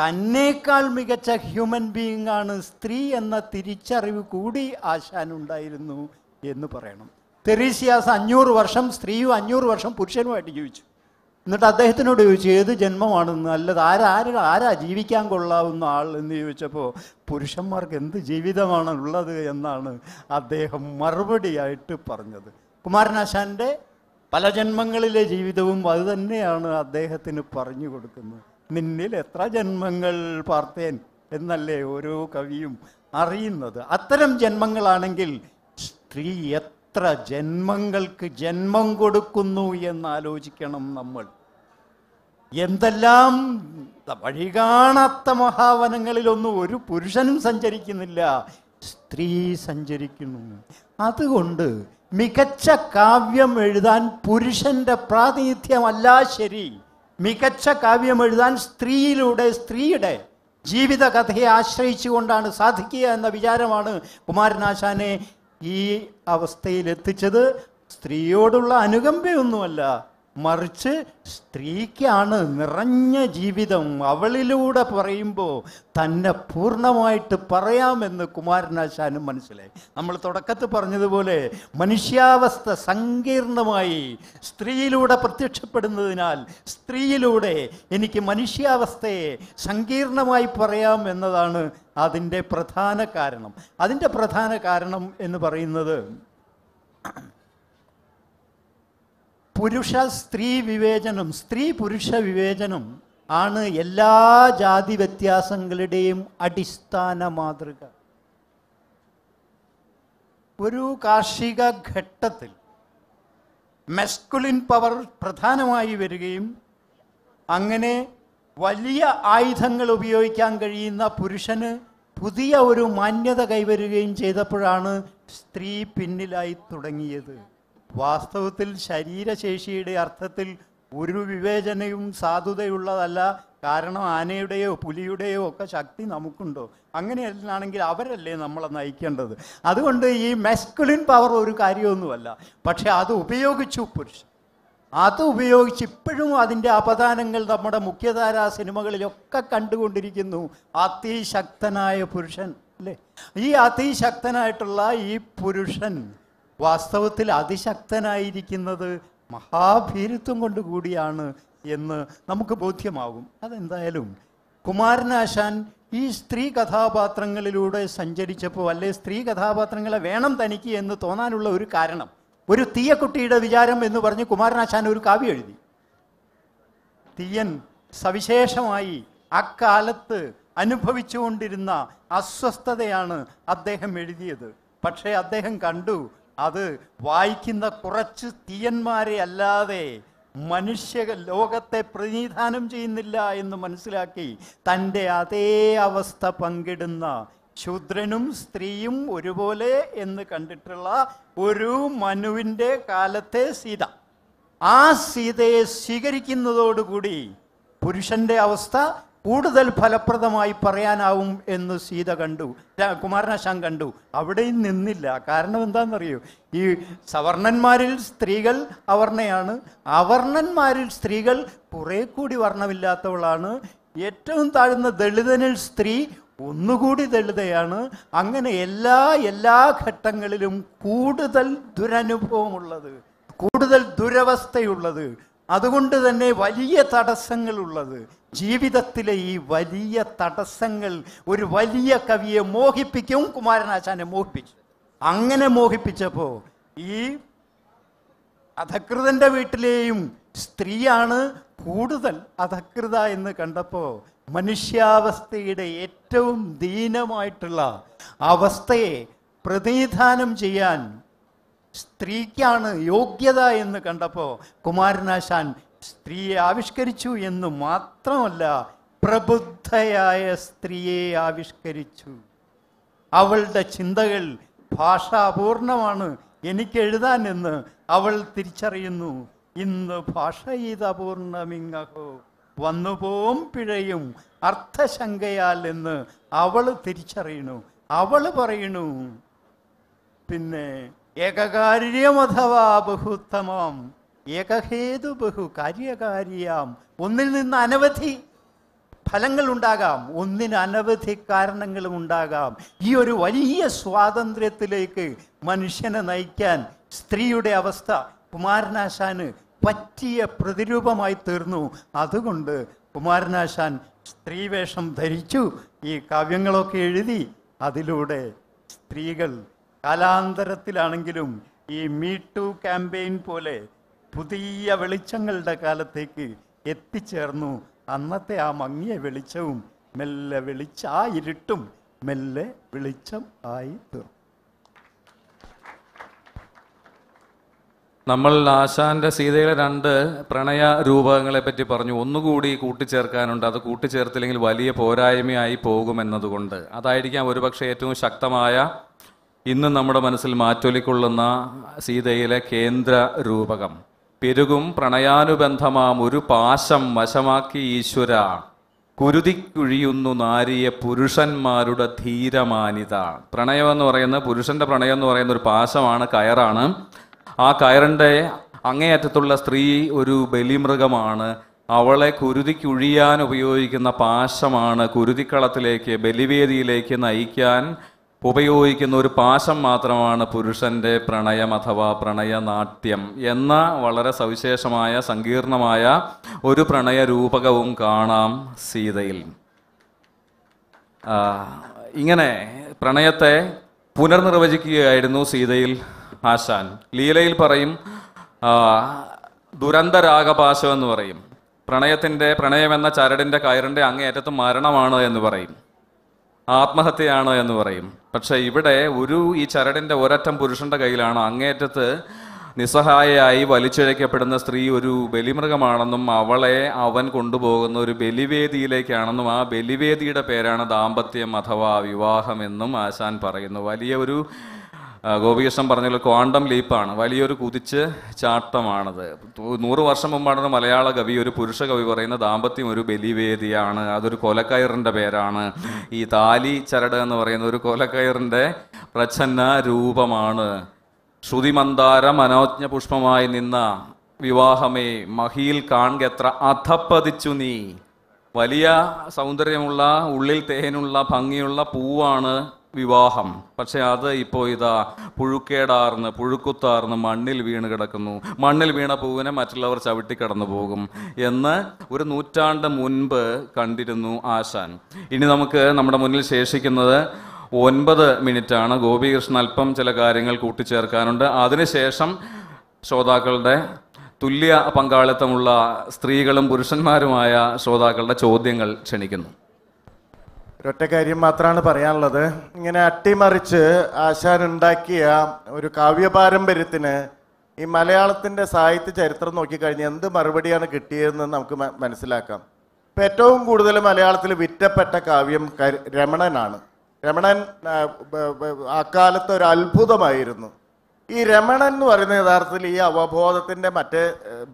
തന്നേക്കാൾ മികച്ച ഹ്യൂമൻ ബീയിങ് ആണ് സ്ത്രീ എന്ന തിരിച്ചറിവ് കൂടി ആശാനുണ്ടായിരുന്നു എന്ന് പറയണം തെരീസിയാസ് അഞ്ഞൂറ് വർഷം സ്ത്രീയും അഞ്ഞൂറ് വർഷം പുരുഷനുമായിട്ട് ജീവിച്ചു എന്നിട്ട് അദ്ദേഹത്തിനോട് ചോദിച്ചു ഏത് ജന്മമാണെന്ന് അല്ലത് ആരാര ആരാ ജീവിക്കാൻ കൊള്ളാവുന്ന ആൾ എന്ന് ചോദിച്ചപ്പോൾ പുരുഷന്മാർക്ക് എന്ത് ജീവിതമാണ് ഉള്ളത് എന്നാണ് അദ്ദേഹം മറുപടിയായിട്ട് പറഞ്ഞത് കുമാരനാശാൻ്റെ പല ജന്മങ്ങളിലെ ജീവിതവും അത് തന്നെയാണ് അദ്ദേഹത്തിന് പറഞ്ഞു കൊടുക്കുന്നത് നിന്നിൽ എത്ര ജന്മങ്ങൾ പാർത്തേൻ എന്നല്ലേ ഓരോ കവിയും അറിയുന്നത് അത്തരം ജന്മങ്ങളാണെങ്കിൽ സ്ത്രീ എത്ര എത്ര ജന്മങ്ങൾക്ക് ജന്മം കൊടുക്കുന്നു എന്ന് ആലോചിക്കണം നമ്മൾ എന്തെല്ലാം വഴി കാണാത്ത മഹാവനങ്ങളിലൊന്നും ഒരു പുരുഷനും സഞ്ചരിക്കുന്നില്ല സ്ത്രീ സഞ്ചരിക്കുന്നു അതുകൊണ്ട് മികച്ച കാവ്യം എഴുതാൻ പുരുഷന്റെ പ്രാതിനിധ്യമല്ല ശരി മികച്ച കാവ്യം എഴുതാൻ സ്ത്രീയിലൂടെ സ്ത്രീയുടെ ജീവിതകഥയെ ആശ്രയിച്ചുകൊണ്ടാണ് സാധിക്കുക എന്ന വിചാരമാണ് കുമാരനാശാനെ ഈ അവസ്ഥയിൽ എത്തിച്ചത് സ്ത്രീയോടുള്ള അനുകമ്പയൊന്നുമല്ല മറിച്ച് സ്ത്രീക്കാണ് നിറഞ്ഞ ജീവിതം അവളിലൂടെ പറയുമ്പോൾ തന്നെ പൂർണ്ണമായിട്ട് പറയാമെന്ന് കുമാരനാശാനും മനസ്സിലായി നമ്മൾ തുടക്കത്തിൽ പറഞ്ഞതുപോലെ മനുഷ്യാവസ്ഥ സങ്കീർണമായി സ്ത്രീയിലൂടെ പ്രത്യക്ഷപ്പെടുന്നതിനാൽ സ്ത്രീയിലൂടെ എനിക്ക് മനുഷ്യാവസ്ഥയെ സങ്കീർണമായി പറയാം എന്നതാണ് അതിൻ്റെ പ്രധാന കാരണം അതിൻ്റെ പ്രധാന കാരണം എന്ന് പറയുന്നത് പുരുഷ സ്ത്രീ വിവേചനം സ്ത്രീ പുരുഷ വിവേചനം ആണ് എല്ലാ ജാതി വ്യത്യാസങ്ങളുടെയും അടിസ്ഥാന മാതൃക ഒരു കാർഷിക ഘട്ടത്തിൽ മെസ്കുലിൻ പവർ പ്രധാനമായി വരികയും അങ്ങനെ വലിയ ആയുധങ്ങൾ ഉപയോഗിക്കാൻ കഴിയുന്ന പുരുഷന് പുതിയ ഒരു മാന്യത കൈവരുകയും ചെയ്തപ്പോഴാണ് സ്ത്രീ പിന്നിലായി തുടങ്ങിയത് വാസ്തവത്തിൽ ശരീരശേഷിയുടെ അർത്ഥത്തിൽ ഒരു വിവേചനയും സാധുതയുള്ളതല്ല കാരണം ആനയുടെയോ പുലിയുടെയോ ഒക്കെ ശക്തി നമുക്കുണ്ടോ അങ്ങനെയല്ലാണെങ്കിൽ അവരല്ലേ നമ്മളെ നയിക്കേണ്ടത് അതുകൊണ്ട് ഈ മെസ്കുലിൻ പവർ ഒരു കാര്യമൊന്നുമല്ല പക്ഷെ അത് ഉപയോഗിച്ചു പുരുഷൻ അത് ഉപയോഗിച്ച് ഇപ്പോഴും അതിൻ്റെ അപദാനങ്ങൾ നമ്മുടെ മുഖ്യധാരാ സിനിമകളിലൊക്കെ കണ്ടുകൊണ്ടിരിക്കുന്നു അതിശക്തനായ പുരുഷൻ അല്ലേ ഈ അതിശക്തനായിട്ടുള്ള ഈ പുരുഷൻ വാസ്തവത്തിൽ അതിശക്തനായിരിക്കുന്നത് മഹാഭീരുത്വം കൊണ്ട് കൂടിയാണ് എന്ന് നമുക്ക് ബോധ്യമാകും അതെന്തായാലും കുമാരനാശാൻ ഈ സ്ത്രീ കഥാപാത്രങ്ങളിലൂടെ സഞ്ചരിച്ചപ്പോൾ അല്ലെ സ്ത്രീ കഥാപാത്രങ്ങളെ വേണം തനിക്ക് എന്ന് തോന്നാനുള്ള ഒരു കാരണം ഒരു തീയക്കുട്ടിയുടെ വിചാരം എന്ന് പറഞ്ഞ് കുമാരനാശാൻ ഒരു കാവ്യം എഴുതി തീയൻ സവിശേഷമായി അക്കാലത്ത് അനുഭവിച്ചുകൊണ്ടിരുന്ന അസ്വസ്ഥതയാണ് അദ്ദേഹം എഴുതിയത് പക്ഷേ അദ്ദേഹം കണ്ടു അത് വായിക്കുന്ന കുറച്ച് തീയന്മാരെ അല്ലാതെ മനുഷ്യ ലോകത്തെ പ്രതിനിധാനം ചെയ്യുന്നില്ല എന്ന് മനസ്സിലാക്കി തൻ്റെ അതേ അവസ്ഥ പങ്കിടുന്ന ശൂദ്രനും സ്ത്രീയും ഒരുപോലെ എന്ന് കണ്ടിട്ടുള്ള ഒരു മനുവിൻ്റെ കാലത്തെ സീത ആ സീതയെ സ്വീകരിക്കുന്നതോടുകൂടി പുരുഷൻ്റെ അവസ്ഥ കൂടുതൽ ഫലപ്രദമായി പറയാനാവും എന്ന് സീത കണ്ടു കുമാരനാശാൻ കണ്ടു അവിടെയും നിന്നില്ല കാരണം എന്താണെന്നറിയോ ഈ സവർണന്മാരിൽ സ്ത്രീകൾ അവർണയാണ് അവർണന്മാരിൽ സ്ത്രീകൾ കുറെ കൂടി വർണ്ണമില്ലാത്തവളാണ് ഏറ്റവും താഴ്ന്ന ദളിതനിൽ സ്ത്രീ ഒന്നുകൂടി ദളിതയാണ് അങ്ങനെ എല്ലാ എല്ലാ ഘട്ടങ്ങളിലും കൂടുതൽ ദുരനുഭവമുള്ളത് കൂടുതൽ ദുരവസ്ഥയുള്ളത് അതുകൊണ്ട് തന്നെ വലിയ തടസ്സങ്ങളുള്ളത് ജീവിതത്തിലെ ഈ വലിയ തടസ്സങ്ങൾ ഒരു വലിയ കവിയെ മോഹിപ്പിക്കും കുമാരനാശാനെ മോഹിപ്പിച്ചു അങ്ങനെ മോഹിപ്പിച്ചപ്പോൾ ഈ അധകൃതന്റെ വീട്ടിലെയും സ്ത്രീയാണ് കൂടുതൽ അധകൃത എന്ന് കണ്ടപ്പോൾ മനുഷ്യാവസ്ഥയുടെ ഏറ്റവും ദീനമായിട്ടുള്ള അവസ്ഥയെ പ്രതിനിധാനം ചെയ്യാൻ സ്ത്രീക്കാണ് യോഗ്യത എന്ന് കണ്ടപ്പോൾ കുമാരനാശാൻ സ്ത്രീയെ ആവിഷ്കരിച്ചു എന്ന് മാത്രമല്ല പ്രബുദ്ധയായ സ്ത്രീയെ ആവിഷ്കരിച്ചു അവളുടെ ചിന്തകൾ ഭാഷാപൂർണമാണ് എനിക്ക് എഴുതാൻ എന്ന് അവൾ തിരിച്ചറിയുന്നു ഇന്ന് ഭാഷ ഇതപൂർണമിങ്ങഹോ വന്നുപോവും പിഴയും അർത്ഥശങ്കയാൽ എന്ന് അവൾ തിരിച്ചറിയണു അവൾ പറയണു പിന്നെ ഏകകാര്യം അഥവാ ബഹുത്തമം ഏകഹേതു ബഹു കാര്യകാര്യം ഒന്നിൽ നിന്ന് അനവധി ഫലങ്ങൾ ഉണ്ടാകാം ഒന്നിന് അനവധി കാരണങ്ങളും ഉണ്ടാകാം ഈ ഒരു വലിയ സ്വാതന്ത്ര്യത്തിലേക്ക് മനുഷ്യനെ നയിക്കാൻ സ്ത്രീയുടെ അവസ്ഥ കുമാരനാശാന് പറ്റിയ പ്രതിരൂപമായി തീർന്നു അതുകൊണ്ട് കുമാരനാശാൻ സ്ത്രീവേഷം ധരിച്ചു ഈ കാവ്യങ്ങളൊക്കെ എഴുതി അതിലൂടെ സ്ത്രീകൾ കാലാന്തരത്തിലാണെങ്കിലും ഈ മീ ടു ക്യാമ്പയിൻ പോലെ പുതിയ വെളിച്ചങ്ങളുടെ കാലത്തേക്ക് എത്തിച്ചേർന്നു അന്നത്തെ ആ മങ്ങിയ വെളിച്ചവും മെല്ലെ വെളിച്ച ആ ഇരുട്ടും മെല്ലെ വെളിച്ചം ആയി തീർന്നു നമ്മൾ ആശാന്റെ സീതയിലെ രണ്ട് പ്രണയ രൂപങ്ങളെ പറ്റി പറഞ്ഞു ഒന്നുകൂടി കൂട്ടിച്ചേർക്കാനുണ്ട് അത് കൂട്ടിച്ചേർത്തില്ലെങ്കിൽ വലിയ പോരായ്മയായി പോകുമെന്നതുകൊണ്ട് അതായിരിക്കാം ഒരുപക്ഷെ ഏറ്റവും ശക്തമായ ഇന്ന് നമ്മുടെ മനസ്സിൽ മാറ്റൊലിക്കൊള്ളുന്ന സീതയിലെ കേന്ദ്ര രൂപകം പെരുകും പ്രണയാനുബന്ധമാം ഒരു പാശം വശമാക്കി ഈശ്വര കുരുതിക്കുഴിയുന്നു നാരിയെ പുരുഷന്മാരുടെ ധീരമാനിത പ്രണയം എന്ന് പറയുന്ന പുരുഷന്റെ പ്രണയം എന്ന് പറയുന്ന ഒരു പാശമാണ് കയറാണ് ആ കയറിൻ്റെ അങ്ങേയറ്റത്തുള്ള സ്ത്രീ ഒരു ബലിമൃഗമാണ് അവളെ കുരുതിക്കുഴിയാൻ ഉപയോഗിക്കുന്ന പാശമാണ് കുരുതിക്കളത്തിലേക്ക് ബലിവേദിയിലേക്ക് നയിക്കാൻ ഉപയോഗിക്കുന്ന ഒരു പാശം മാത്രമാണ് പുരുഷൻ്റെ പ്രണയം അഥവാ പ്രണയനാട്യം എന്ന വളരെ സവിശേഷമായ സങ്കീർണമായ ഒരു പ്രണയ രൂപകവും കാണാം സീതയിൽ ഇങ്ങനെ പ്രണയത്തെ പുനർനിർവചിക്കുകയായിരുന്നു സീതയിൽ ആശാൻ ലീലയിൽ പറയും ദുരന്തരാഗപാശം എന്ന് പറയും പ്രണയത്തിൻ്റെ എന്ന ചരടിൻ്റെ കയറിൻ്റെ അങ്ങേയറ്റത്തും മരണമാണ് എന്ന് പറയും ആത്മഹത്യയാണ് എന്ന് പറയും പക്ഷേ ഇവിടെ ഒരു ഈ ചരടിന്റെ ഒരറ്റം പുരുഷന്റെ കയ്യിലാണ് അങ്ങേറ്റത്ത് നിസ്സഹായയായി വലിച്ചഴക്കപ്പെടുന്ന സ്ത്രീ ഒരു ബലിമൃഗമാണെന്നും അവളെ അവൻ കൊണ്ടുപോകുന്ന ഒരു ബലിവേദിയിലേക്കാണെന്നും ആ ബലിവേദിയുടെ പേരാണ് ദാമ്പത്യം അഥവാ എന്നും ആശാൻ പറയുന്നു വലിയ ഒരു ഗോപികൃഷ്ണൻ പറഞ്ഞ ക്വാണ്ടം ലീപ്പാണ് വലിയൊരു കുതിച്ച് ചാട്ടമാണത് നൂറ് വർഷം മുമ്പാണ് മലയാള കവി ഒരു പുരുഷ കവി പറയുന്ന ദാമ്പത്യം ഒരു ബലിവേദിയാണ് അതൊരു കൊലക്കയറിൻ്റെ പേരാണ് ഈ താലി ചരട് എന്ന് പറയുന്ന ഒരു കൊലക്കയറിൻ്റെ പ്രച്ഛന്ന രൂപമാണ് ശ്രുതിമന്ദാര മനോജ്ഞ പുഷ്പമായി നിന്ന വിവാഹമേ മഹിയിൽ കാൺകെത്ര അധപ്പതിച്ചു നീ വലിയ സൗന്ദര്യമുള്ള ഉള്ളിൽ തേനുള്ള ഭംഗിയുള്ള പൂവാണ് വിവാഹം പക്ഷെ അത് ഇപ്പോൾ ഇതാ പുഴുക്കേടാർന്ന് പുഴുക്കുത്താർന്ന് മണ്ണിൽ വീണ് കിടക്കുന്നു മണ്ണിൽ വീണ പൂവിനെ മറ്റുള്ളവർ ചവിട്ടി കടന്നു പോകും എന്ന് ഒരു നൂറ്റാണ്ട് മുൻപ് കണ്ടിരുന്നു ആശാൻ ഇനി നമുക്ക് നമ്മുടെ മുന്നിൽ ശേഷിക്കുന്നത് ഒൻപത് ആണ് ഗോപികൃഷ്ണൻ അല്പം ചില കാര്യങ്ങൾ കൂട്ടിച്ചേർക്കാനുണ്ട് അതിനുശേഷം ശ്രോതാക്കളുടെ തുല്യ പങ്കാളിത്തമുള്ള സ്ത്രീകളും പുരുഷന്മാരുമായ ശ്രോതാക്കളുടെ ചോദ്യങ്ങൾ ക്ഷണിക്കുന്നു ഒരൊറ്റ കാര്യം മാത്രമാണ് പറയാനുള്ളത് ഇങ്ങനെ അട്ടിമറിച്ച് ആശാൻ ഉണ്ടാക്കിയ ഒരു കാവ്യ പാരമ്പര്യത്തിന് ഈ മലയാളത്തിൻ്റെ സാഹിത്യ ചരിത്രം നോക്കിക്കഴിഞ്ഞാൽ എന്ത് മറുപടിയാണ് കിട്ടിയതെന്ന് നമുക്ക് മനസ്സിലാക്കാം ഇപ്പം ഏറ്റവും കൂടുതൽ മലയാളത്തിൽ വിറ്റപ്പെട്ട കാവ്യം രമണനാണ് രമണൻ അക്കാലത്ത് ഒരു അത്ഭുതമായിരുന്നു ഈ രമണൻ എന്ന് പറയുന്ന യഥാർത്ഥത്തിൽ ഈ അവബോധത്തിൻ്റെ മറ്റേ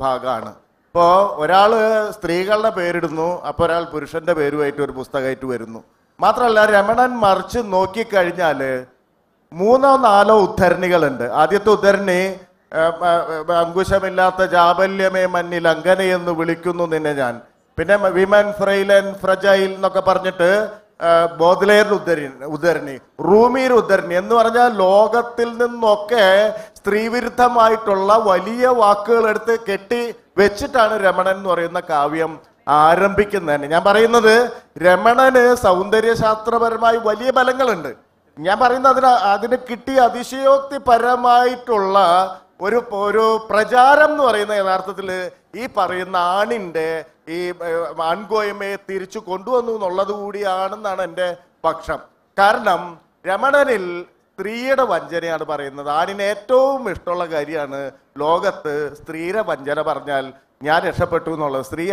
ഭാഗമാണ് ഇപ്പോൾ ഒരാൾ സ്ത്രീകളുടെ പേരിടുന്നു അപ്പോൾ ഒരാൾ പുരുഷൻ്റെ പേരുമായിട്ട് ഒരു പുസ്തകമായിട്ട് വരുന്നു മാത്രമല്ല രമണൻ മറിച്ച് നോക്കിക്കഴിഞ്ഞാൽ മൂന്നോ നാലോ ഉദ്ധരണികളുണ്ട് ആദ്യത്തെ ഉദ്ധരണി അങ്കുശമില്ലാത്ത ജാബല്യമേ മഞ്ഞിൽ അങ്കനെ എന്ന് വിളിക്കുന്നു നിന്നെ ഞാൻ പിന്നെ വിമൻ ഫ്രൈലൻ ഫ്രജൈൽ എന്നൊക്കെ പറഞ്ഞിട്ട് ബോധലേറിന് ഉദ്ധരണി ഉദ്ധരണി റൂമീർ ഉദ്ധരണി എന്ന് പറഞ്ഞാൽ ലോകത്തിൽ നിന്നൊക്കെ സ്ത്രീവിരുദ്ധമായിട്ടുള്ള വലിയ വാക്കുകൾ എടുത്ത് കെട്ടി വെച്ചിട്ടാണ് രമണൻ എന്ന് പറയുന്ന കാവ്യം ആരംഭിക്കുന്നതന്നെ ഞാൻ പറയുന്നത് രമണന് സൗന്ദര്യശാസ്ത്രപരമായി വലിയ ബലങ്ങളുണ്ട് ഞാൻ പറയുന്നത് അതിന് അതിന് കിട്ടിയ അതിശയോക്തിപരമായിട്ടുള്ള ഒരു ഒരു പ്രചാരം എന്ന് പറയുന്ന യഥാർത്ഥത്തിൽ ഈ പറയുന്ന ആണിൻ്റെ ഈ ആൺകോയമയെ തിരിച്ചു കൊണ്ടുവന്നു എന്നുള്ളത് കൂടിയാണെന്നാണ് എൻ്റെ പക്ഷം കാരണം രമണനിൽ സ്ത്രീയുടെ വഞ്ചനയാണ് പറയുന്നത് ആണിന് ഏറ്റവും ഇഷ്ടമുള്ള കാര്യമാണ് ലോകത്ത് സ്ത്രീയുടെ വഞ്ചന പറഞ്ഞാൽ ഞാൻ രക്ഷപ്പെട്ടു എന്നുള്ളത് സ്ത്രീ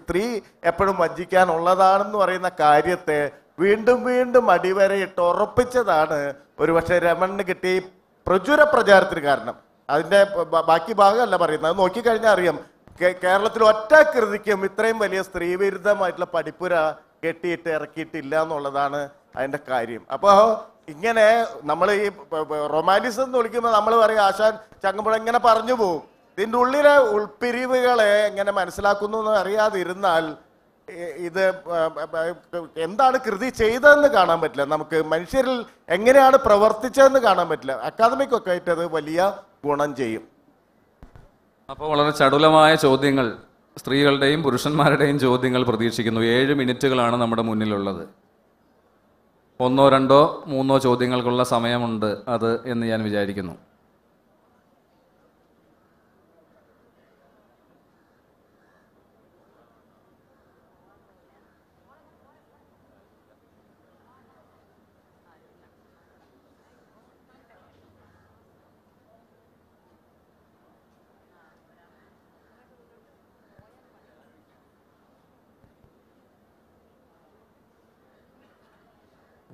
സ്ത്രീ എപ്പോഴും വഞ്ചിക്കാനുള്ളതാണെന്ന് പറയുന്ന കാര്യത്തെ വീണ്ടും വീണ്ടും അടിവരയിട്ട് ഉറപ്പിച്ചതാണ് ഒരുപക്ഷെ രമണിന് കിട്ടിയ പ്രചുര പ്രചാരത്തിന് കാരണം അതിൻ്റെ ബാക്കി ഭാഗമല്ല പറയുന്നത് അത് നോക്കിക്കഴിഞ്ഞാൽ അറിയാം കേരളത്തിൽ ഒറ്റ കൃതിക്കും ഇത്രയും വലിയ സ്ത്രീവിരുദ്ധമായിട്ടുള്ള പഠിപ്പുര കെട്ടിയിട്ട് ഇറക്കിയിട്ടില്ല എന്നുള്ളതാണ് അതിൻ്റെ കാര്യം അപ്പോൾ ഇങ്ങനെ നമ്മൾ ഈ റൊമാൻറ്റിസം എന്ന് വിളിക്കുമ്പോൾ നമ്മൾ പറയും ആശാൻ ചങ്ങമ്പുഴ ഇങ്ങനെ പറഞ്ഞു പോകും ഇതിൻ്റെ ഉള്ളിലെ ഉൾപിരിവുകളെ എങ്ങനെ മനസ്സിലാക്കുന്നു എന്ന് അറിയാതിരുന്നാൽ ഇത് എന്താണ് കൃതി ചെയ്തതെന്ന് കാണാൻ പറ്റില്ല നമുക്ക് മനുഷ്യരിൽ എങ്ങനെയാണ് പ്രവർത്തിച്ചതെന്ന് കാണാൻ പറ്റില്ല അക്കാദമിക് ഒക്കെ ആയിട്ട് അത് വലിയ ഗുണം ചെയ്യും അപ്പോൾ വളരെ ചടുലമായ ചോദ്യങ്ങൾ സ്ത്രീകളുടെയും പുരുഷന്മാരുടെയും ചോദ്യങ്ങൾ പ്രതീക്ഷിക്കുന്നു ഏഴ് മിനിറ്റുകളാണ് നമ്മുടെ മുന്നിലുള്ളത് ഒന്നോ രണ്ടോ മൂന്നോ ചോദ്യങ്ങൾക്കുള്ള സമയമുണ്ട് അത് എന്ന് ഞാൻ വിചാരിക്കുന്നു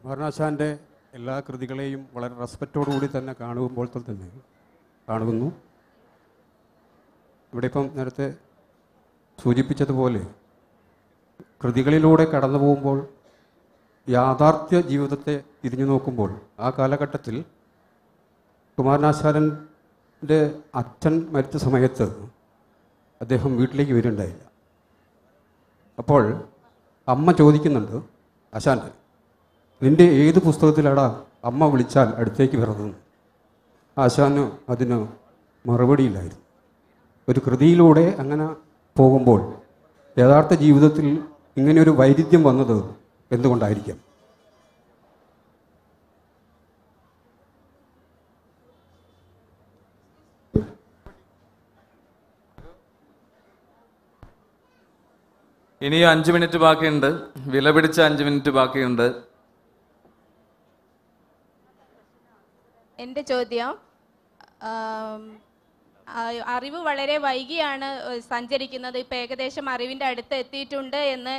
ഭരണാശാൻ്റെ എല്ലാ കൃതികളെയും വളരെ റെസ്പെക്റ്റോടുകൂടി തന്നെ കാണുമ്പോൾ തന്നെ കാണുന്നു ഇവിടെ ഇപ്പം നേരത്തെ സൂചിപ്പിച്ചതുപോലെ കൃതികളിലൂടെ കടന്നു പോകുമ്പോൾ യാഥാർത്ഥ്യ ജീവിതത്തെ തിരിഞ്ഞു നോക്കുമ്പോൾ ആ കാലഘട്ടത്തിൽ കുമാരനാശാരൻ്റെ അച്ഛൻ മരിച്ച സമയത്ത് അദ്ദേഹം വീട്ടിലേക്ക് വരുന്നുണ്ടായില്ല അപ്പോൾ അമ്മ ചോദിക്കുന്നുണ്ട് ആശാൻ്റെ നിന്റെ ഏത് പുസ്തകത്തിലാടാ അമ്മ വിളിച്ചാൽ അടുത്തേക്ക് വരുന്നത് ആശാന് അതിന് മറുപടിയില്ലായിരുന്നു ഒരു കൃതിയിലൂടെ അങ്ങനെ പോകുമ്പോൾ യഥാർത്ഥ ജീവിതത്തിൽ ഇങ്ങനെയൊരു വൈരുദ്ധ്യം വന്നത് എന്തുകൊണ്ടായിരിക്കാം ഇനിയും അഞ്ച് മിനിറ്റ് ബാക്കിയുണ്ട് വില പിടിച്ച അഞ്ച് മിനിറ്റ് ബാക്കിയുണ്ട് എൻ്റെ ചോദ്യം അറിവ് വളരെ വൈകിയാണ് സഞ്ചരിക്കുന്നത് ഇപ്പം ഏകദേശം അറിവിൻ്റെ അടുത്ത് എത്തിയിട്ടുണ്ട് എന്ന്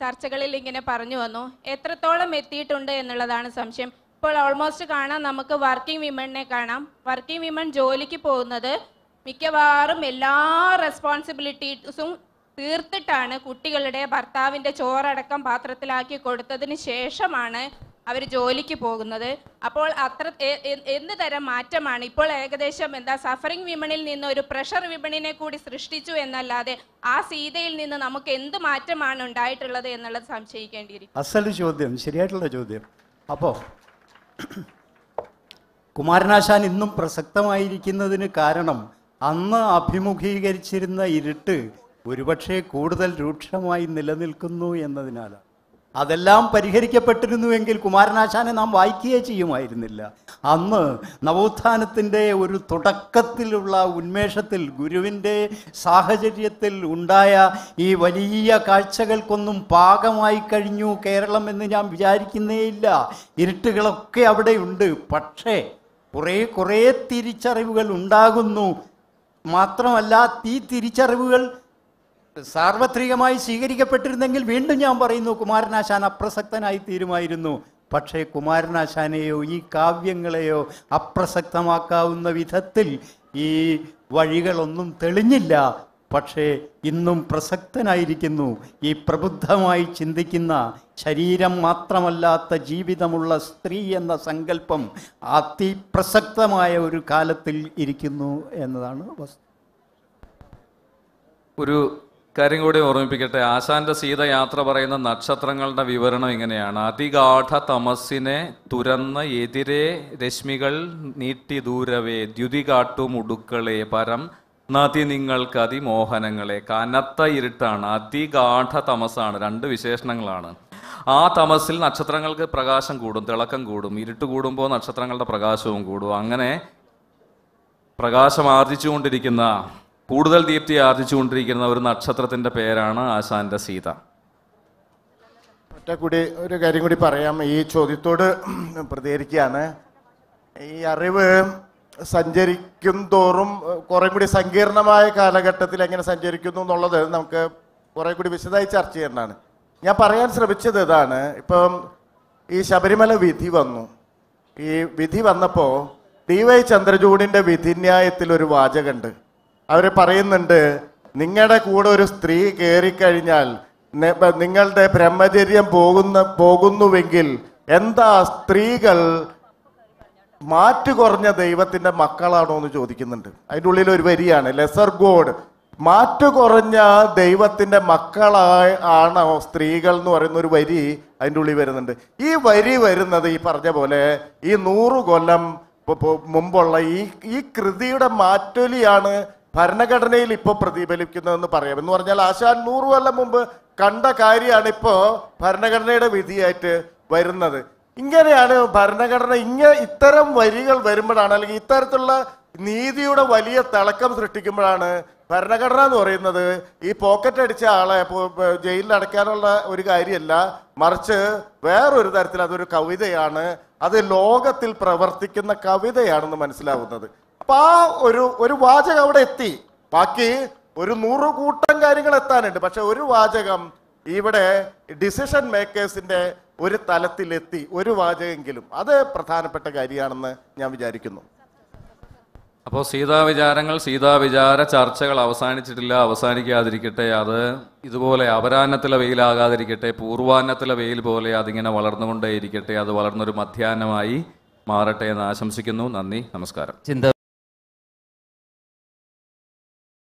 ചർച്ചകളിൽ ഇങ്ങനെ പറഞ്ഞു വന്നു എത്രത്തോളം എത്തിയിട്ടുണ്ട് എന്നുള്ളതാണ് സംശയം ഇപ്പോൾ ഓൾമോസ്റ്റ് കാണാം നമുക്ക് വർക്കിംഗ് വിമണിനെ കാണാം വർക്കിംഗ് വിമൺ ജോലിക്ക് പോകുന്നത് മിക്കവാറും എല്ലാ റെസ്പോൺസിബിലിറ്റീസും തീർത്തിട്ടാണ് കുട്ടികളുടെ ഭർത്താവിൻ്റെ ചോറടക്കം പാത്രത്തിലാക്കി കൊടുത്തതിന് ശേഷമാണ് അവർ ജോലിക്ക് പോകുന്നത് അപ്പോൾ അത്ര എന്ത് തരം മാറ്റമാണ് ഇപ്പോൾ ഏകദേശം എന്താ സഫറിംഗ് വിപണിൽ നിന്ന് ഒരു പ്രഷർ വിപണിനെ കൂടി സൃഷ്ടിച്ചു എന്നല്ലാതെ ആ സീതയിൽ നിന്ന് നമുക്ക് എന്ത് മാറ്റമാണ് ഉണ്ടായിട്ടുള്ളത് എന്നുള്ളത് സംശയിക്കേണ്ടിയിരിക്കും അസൽ ചോദ്യം ശരിയായിട്ടുള്ള ചോദ്യം അപ്പോൾ കുമാരനാശാൻ ഇന്നും പ്രസക്തമായിരിക്കുന്നതിന് കാരണം അന്ന് അഭിമുഖീകരിച്ചിരുന്ന ഇരുട്ട് ഒരുപക്ഷെ കൂടുതൽ രൂക്ഷമായി നിലനിൽക്കുന്നു എന്നതിനാലാണ് അതെല്ലാം പരിഹരിക്കപ്പെട്ടിരുന്നുവെങ്കിൽ കുമാരനാശാനെ നാം വായിക്കുകയേ ചെയ്യുമായിരുന്നില്ല അന്ന് നവോത്ഥാനത്തിൻ്റെ ഒരു തുടക്കത്തിലുള്ള ഉന്മേഷത്തിൽ ഗുരുവിൻ്റെ സാഹചര്യത്തിൽ ഉണ്ടായ ഈ വലിയ കാഴ്ചകൾക്കൊന്നും പാകമായി കഴിഞ്ഞു കേരളം എന്ന് ഞാൻ വിചാരിക്കുന്നേയില്ല ഇരുട്ടുകളൊക്കെ അവിടെയുണ്ട് പക്ഷേ കുറേ കുറേ തിരിച്ചറിവുകൾ ഉണ്ടാകുന്നു മാത്രമല്ല ഈ തിരിച്ചറിവുകൾ സാർവത്രികമായി സ്വീകരിക്കപ്പെട്ടിരുന്നെങ്കിൽ വീണ്ടും ഞാൻ പറയുന്നു കുമാരനാശാൻ അപ്രസക്തനായി തീരുമായിരുന്നു പക്ഷേ കുമാരനാശാനെയോ ഈ കാവ്യങ്ങളെയോ അപ്രസക്തമാക്കാവുന്ന വിധത്തിൽ ഈ വഴികളൊന്നും തെളിഞ്ഞില്ല പക്ഷേ ഇന്നും പ്രസക്തനായിരിക്കുന്നു ഈ പ്രബുദ്ധമായി ചിന്തിക്കുന്ന ശരീരം മാത്രമല്ലാത്ത ജീവിതമുള്ള സ്ത്രീ എന്ന സങ്കല്പം അതിപ്രസക്തമായ ഒരു കാലത്തിൽ ഇരിക്കുന്നു എന്നതാണ് വസ്തു ഒരു കാര്യം കൂടി ഓർമ്മിപ്പിക്കട്ടെ ആശാന്റെ യാത്ര പറയുന്ന നക്ഷത്രങ്ങളുടെ വിവരണം ഇങ്ങനെയാണ് അതിഗാഠ തമസ്സിനെ തുരന്ന എതിരെ രശ്മികൾ നീട്ടി ദൂരവേ ദ്യുതി കാട്ടും പരം നദി നിങ്ങൾക്ക് അതിമോഹനങ്ങളെ കനത്ത ഇരുട്ടാണ് അതിഗാഠ തമസാണ് രണ്ട് വിശേഷണങ്ങളാണ് ആ തമസിൽ നക്ഷത്രങ്ങൾക്ക് പ്രകാശം കൂടും തിളക്കം കൂടും ഇരുട്ട് കൂടുമ്പോൾ നക്ഷത്രങ്ങളുടെ പ്രകാശവും കൂടും അങ്ങനെ പ്രകാശം ആർജിച്ചുകൊണ്ടിരിക്കുന്ന കൂടുതൽ ദീപ്തി ആർജിച്ചുകൊണ്ടിരിക്കുന്ന ഒരു നക്ഷത്രത്തിന്റെ പേരാണ് ആശാന്റെ സീത ഒറ്റ കൂടി ഒരു കാര്യം കൂടി പറയാം ഈ ചോദ്യത്തോട് പ്രതികരിക്കുകയാണ് ഈ അറിവ് സഞ്ചരിക്കും തോറും കുറെ കൂടി സങ്കീർണമായ കാലഘട്ടത്തിൽ എങ്ങനെ സഞ്ചരിക്കുന്നു എന്നുള്ളത് നമുക്ക് കുറെ കൂടി വിശദമായി ചർച്ച ചെയ്യേണ്ടതാണ് ഞാൻ പറയാൻ ശ്രമിച്ചത് ഇതാണ് ഇപ്പം ഈ ശബരിമല വിധി വന്നു ഈ വിധി വന്നപ്പോൾ ഡി വൈ ചന്ദ്രചൂഡിൻ്റെ വിധിന്യായത്തിൽ ഒരു വാചകമുണ്ട് അവർ പറയുന്നുണ്ട് നിങ്ങളുടെ കൂടെ ഒരു സ്ത്രീ കഴിഞ്ഞാൽ നിങ്ങളുടെ ബ്രഹ്മചര്യം പോകുന്ന പോകുന്നുവെങ്കിൽ എന്താ സ്ത്രീകൾ മാറ്റു കുറഞ്ഞ ദൈവത്തിന്റെ മക്കളാണോ എന്ന് ചോദിക്കുന്നുണ്ട് അതിൻ്റെ ഉള്ളിൽ ഒരു വരിയാണ് ലെസർ ഗോഡ് മാറ്റു കുറഞ്ഞ ദൈവത്തിന്റെ മക്കളായ ആണോ സ്ത്രീകൾ എന്ന് പറയുന്ന ഒരു വരി അതിൻ്റെ ഉള്ളിൽ വരുന്നുണ്ട് ഈ വരി വരുന്നത് ഈ പറഞ്ഞ പോലെ ഈ നൂറ് കൊല്ലം മുമ്പുള്ള ഈ ഈ കൃതിയുടെ മാറ്റൊലിയാണ് ഭരണഘടനയിൽ ഇപ്പോൾ പ്രതിഫലിക്കുന്നതെന്ന് പറയാം എന്ന് പറഞ്ഞാൽ ആശാൻ നൂറ് കൊല്ലം മുമ്പ് കണ്ട കാര്യമാണ് ഇപ്പോൾ ഭരണഘടനയുടെ വിധിയായിട്ട് വരുന്നത് ഇങ്ങനെയാണ് ഭരണഘടന ഇങ്ങനെ ഇത്തരം വരികൾ വരുമ്പോഴാണ് അല്ലെങ്കിൽ ഇത്തരത്തിലുള്ള നീതിയുടെ വലിയ തിളക്കം സൃഷ്ടിക്കുമ്പോഴാണ് ഭരണഘടന എന്ന് പറയുന്നത് ഈ പോക്കറ്റ് അടിച്ച ആളെ ജയിലിൽ അടയ്ക്കാനുള്ള ഒരു കാര്യമല്ല മറിച്ച് വേറൊരു തരത്തിൽ അതൊരു കവിതയാണ് അത് ലോകത്തിൽ പ്രവർത്തിക്കുന്ന കവിതയാണെന്ന് മനസ്സിലാവുന്നത് അപ്പൊ ആ ഒരു ഒരു വാചകം അവിടെ എത്തി ബാക്കി ഒരു നൂറ് കൂട്ടം കാര്യങ്ങൾ എത്താനുണ്ട് പക്ഷെ ഒരു വാചകം ഇവിടെ ഡിസിഷൻ മേക്കേഴ്സിന്റെ ഒരു തലത്തിലെത്തി ഒരു വാചകമെങ്കിലും അത് പ്രധാനപ്പെട്ട കാര്യമാണെന്ന് ഞാൻ വിചാരിക്കുന്നു അപ്പോൾ സീതാവിചാരങ്ങൾ സീതാവിചാര ചർച്ചകൾ അവസാനിച്ചിട്ടില്ല അവസാനിക്കാതിരിക്കട്ടെ അത് ഇതുപോലെ അപരാഹ്നത്തിലെ വെയിലാകാതിരിക്കട്ടെ പൂർവാഹ്നത്തിലെ വെയിൽ പോലെ അതിങ്ങനെ വളർന്നുകൊണ്ടേയിരിക്കട്ടെ അത് വളർന്നൊരു മധ്യാഹ്നമായി മാറട്ടെ എന്ന് ആശംസിക്കുന്നു നന്ദി നമസ്കാരം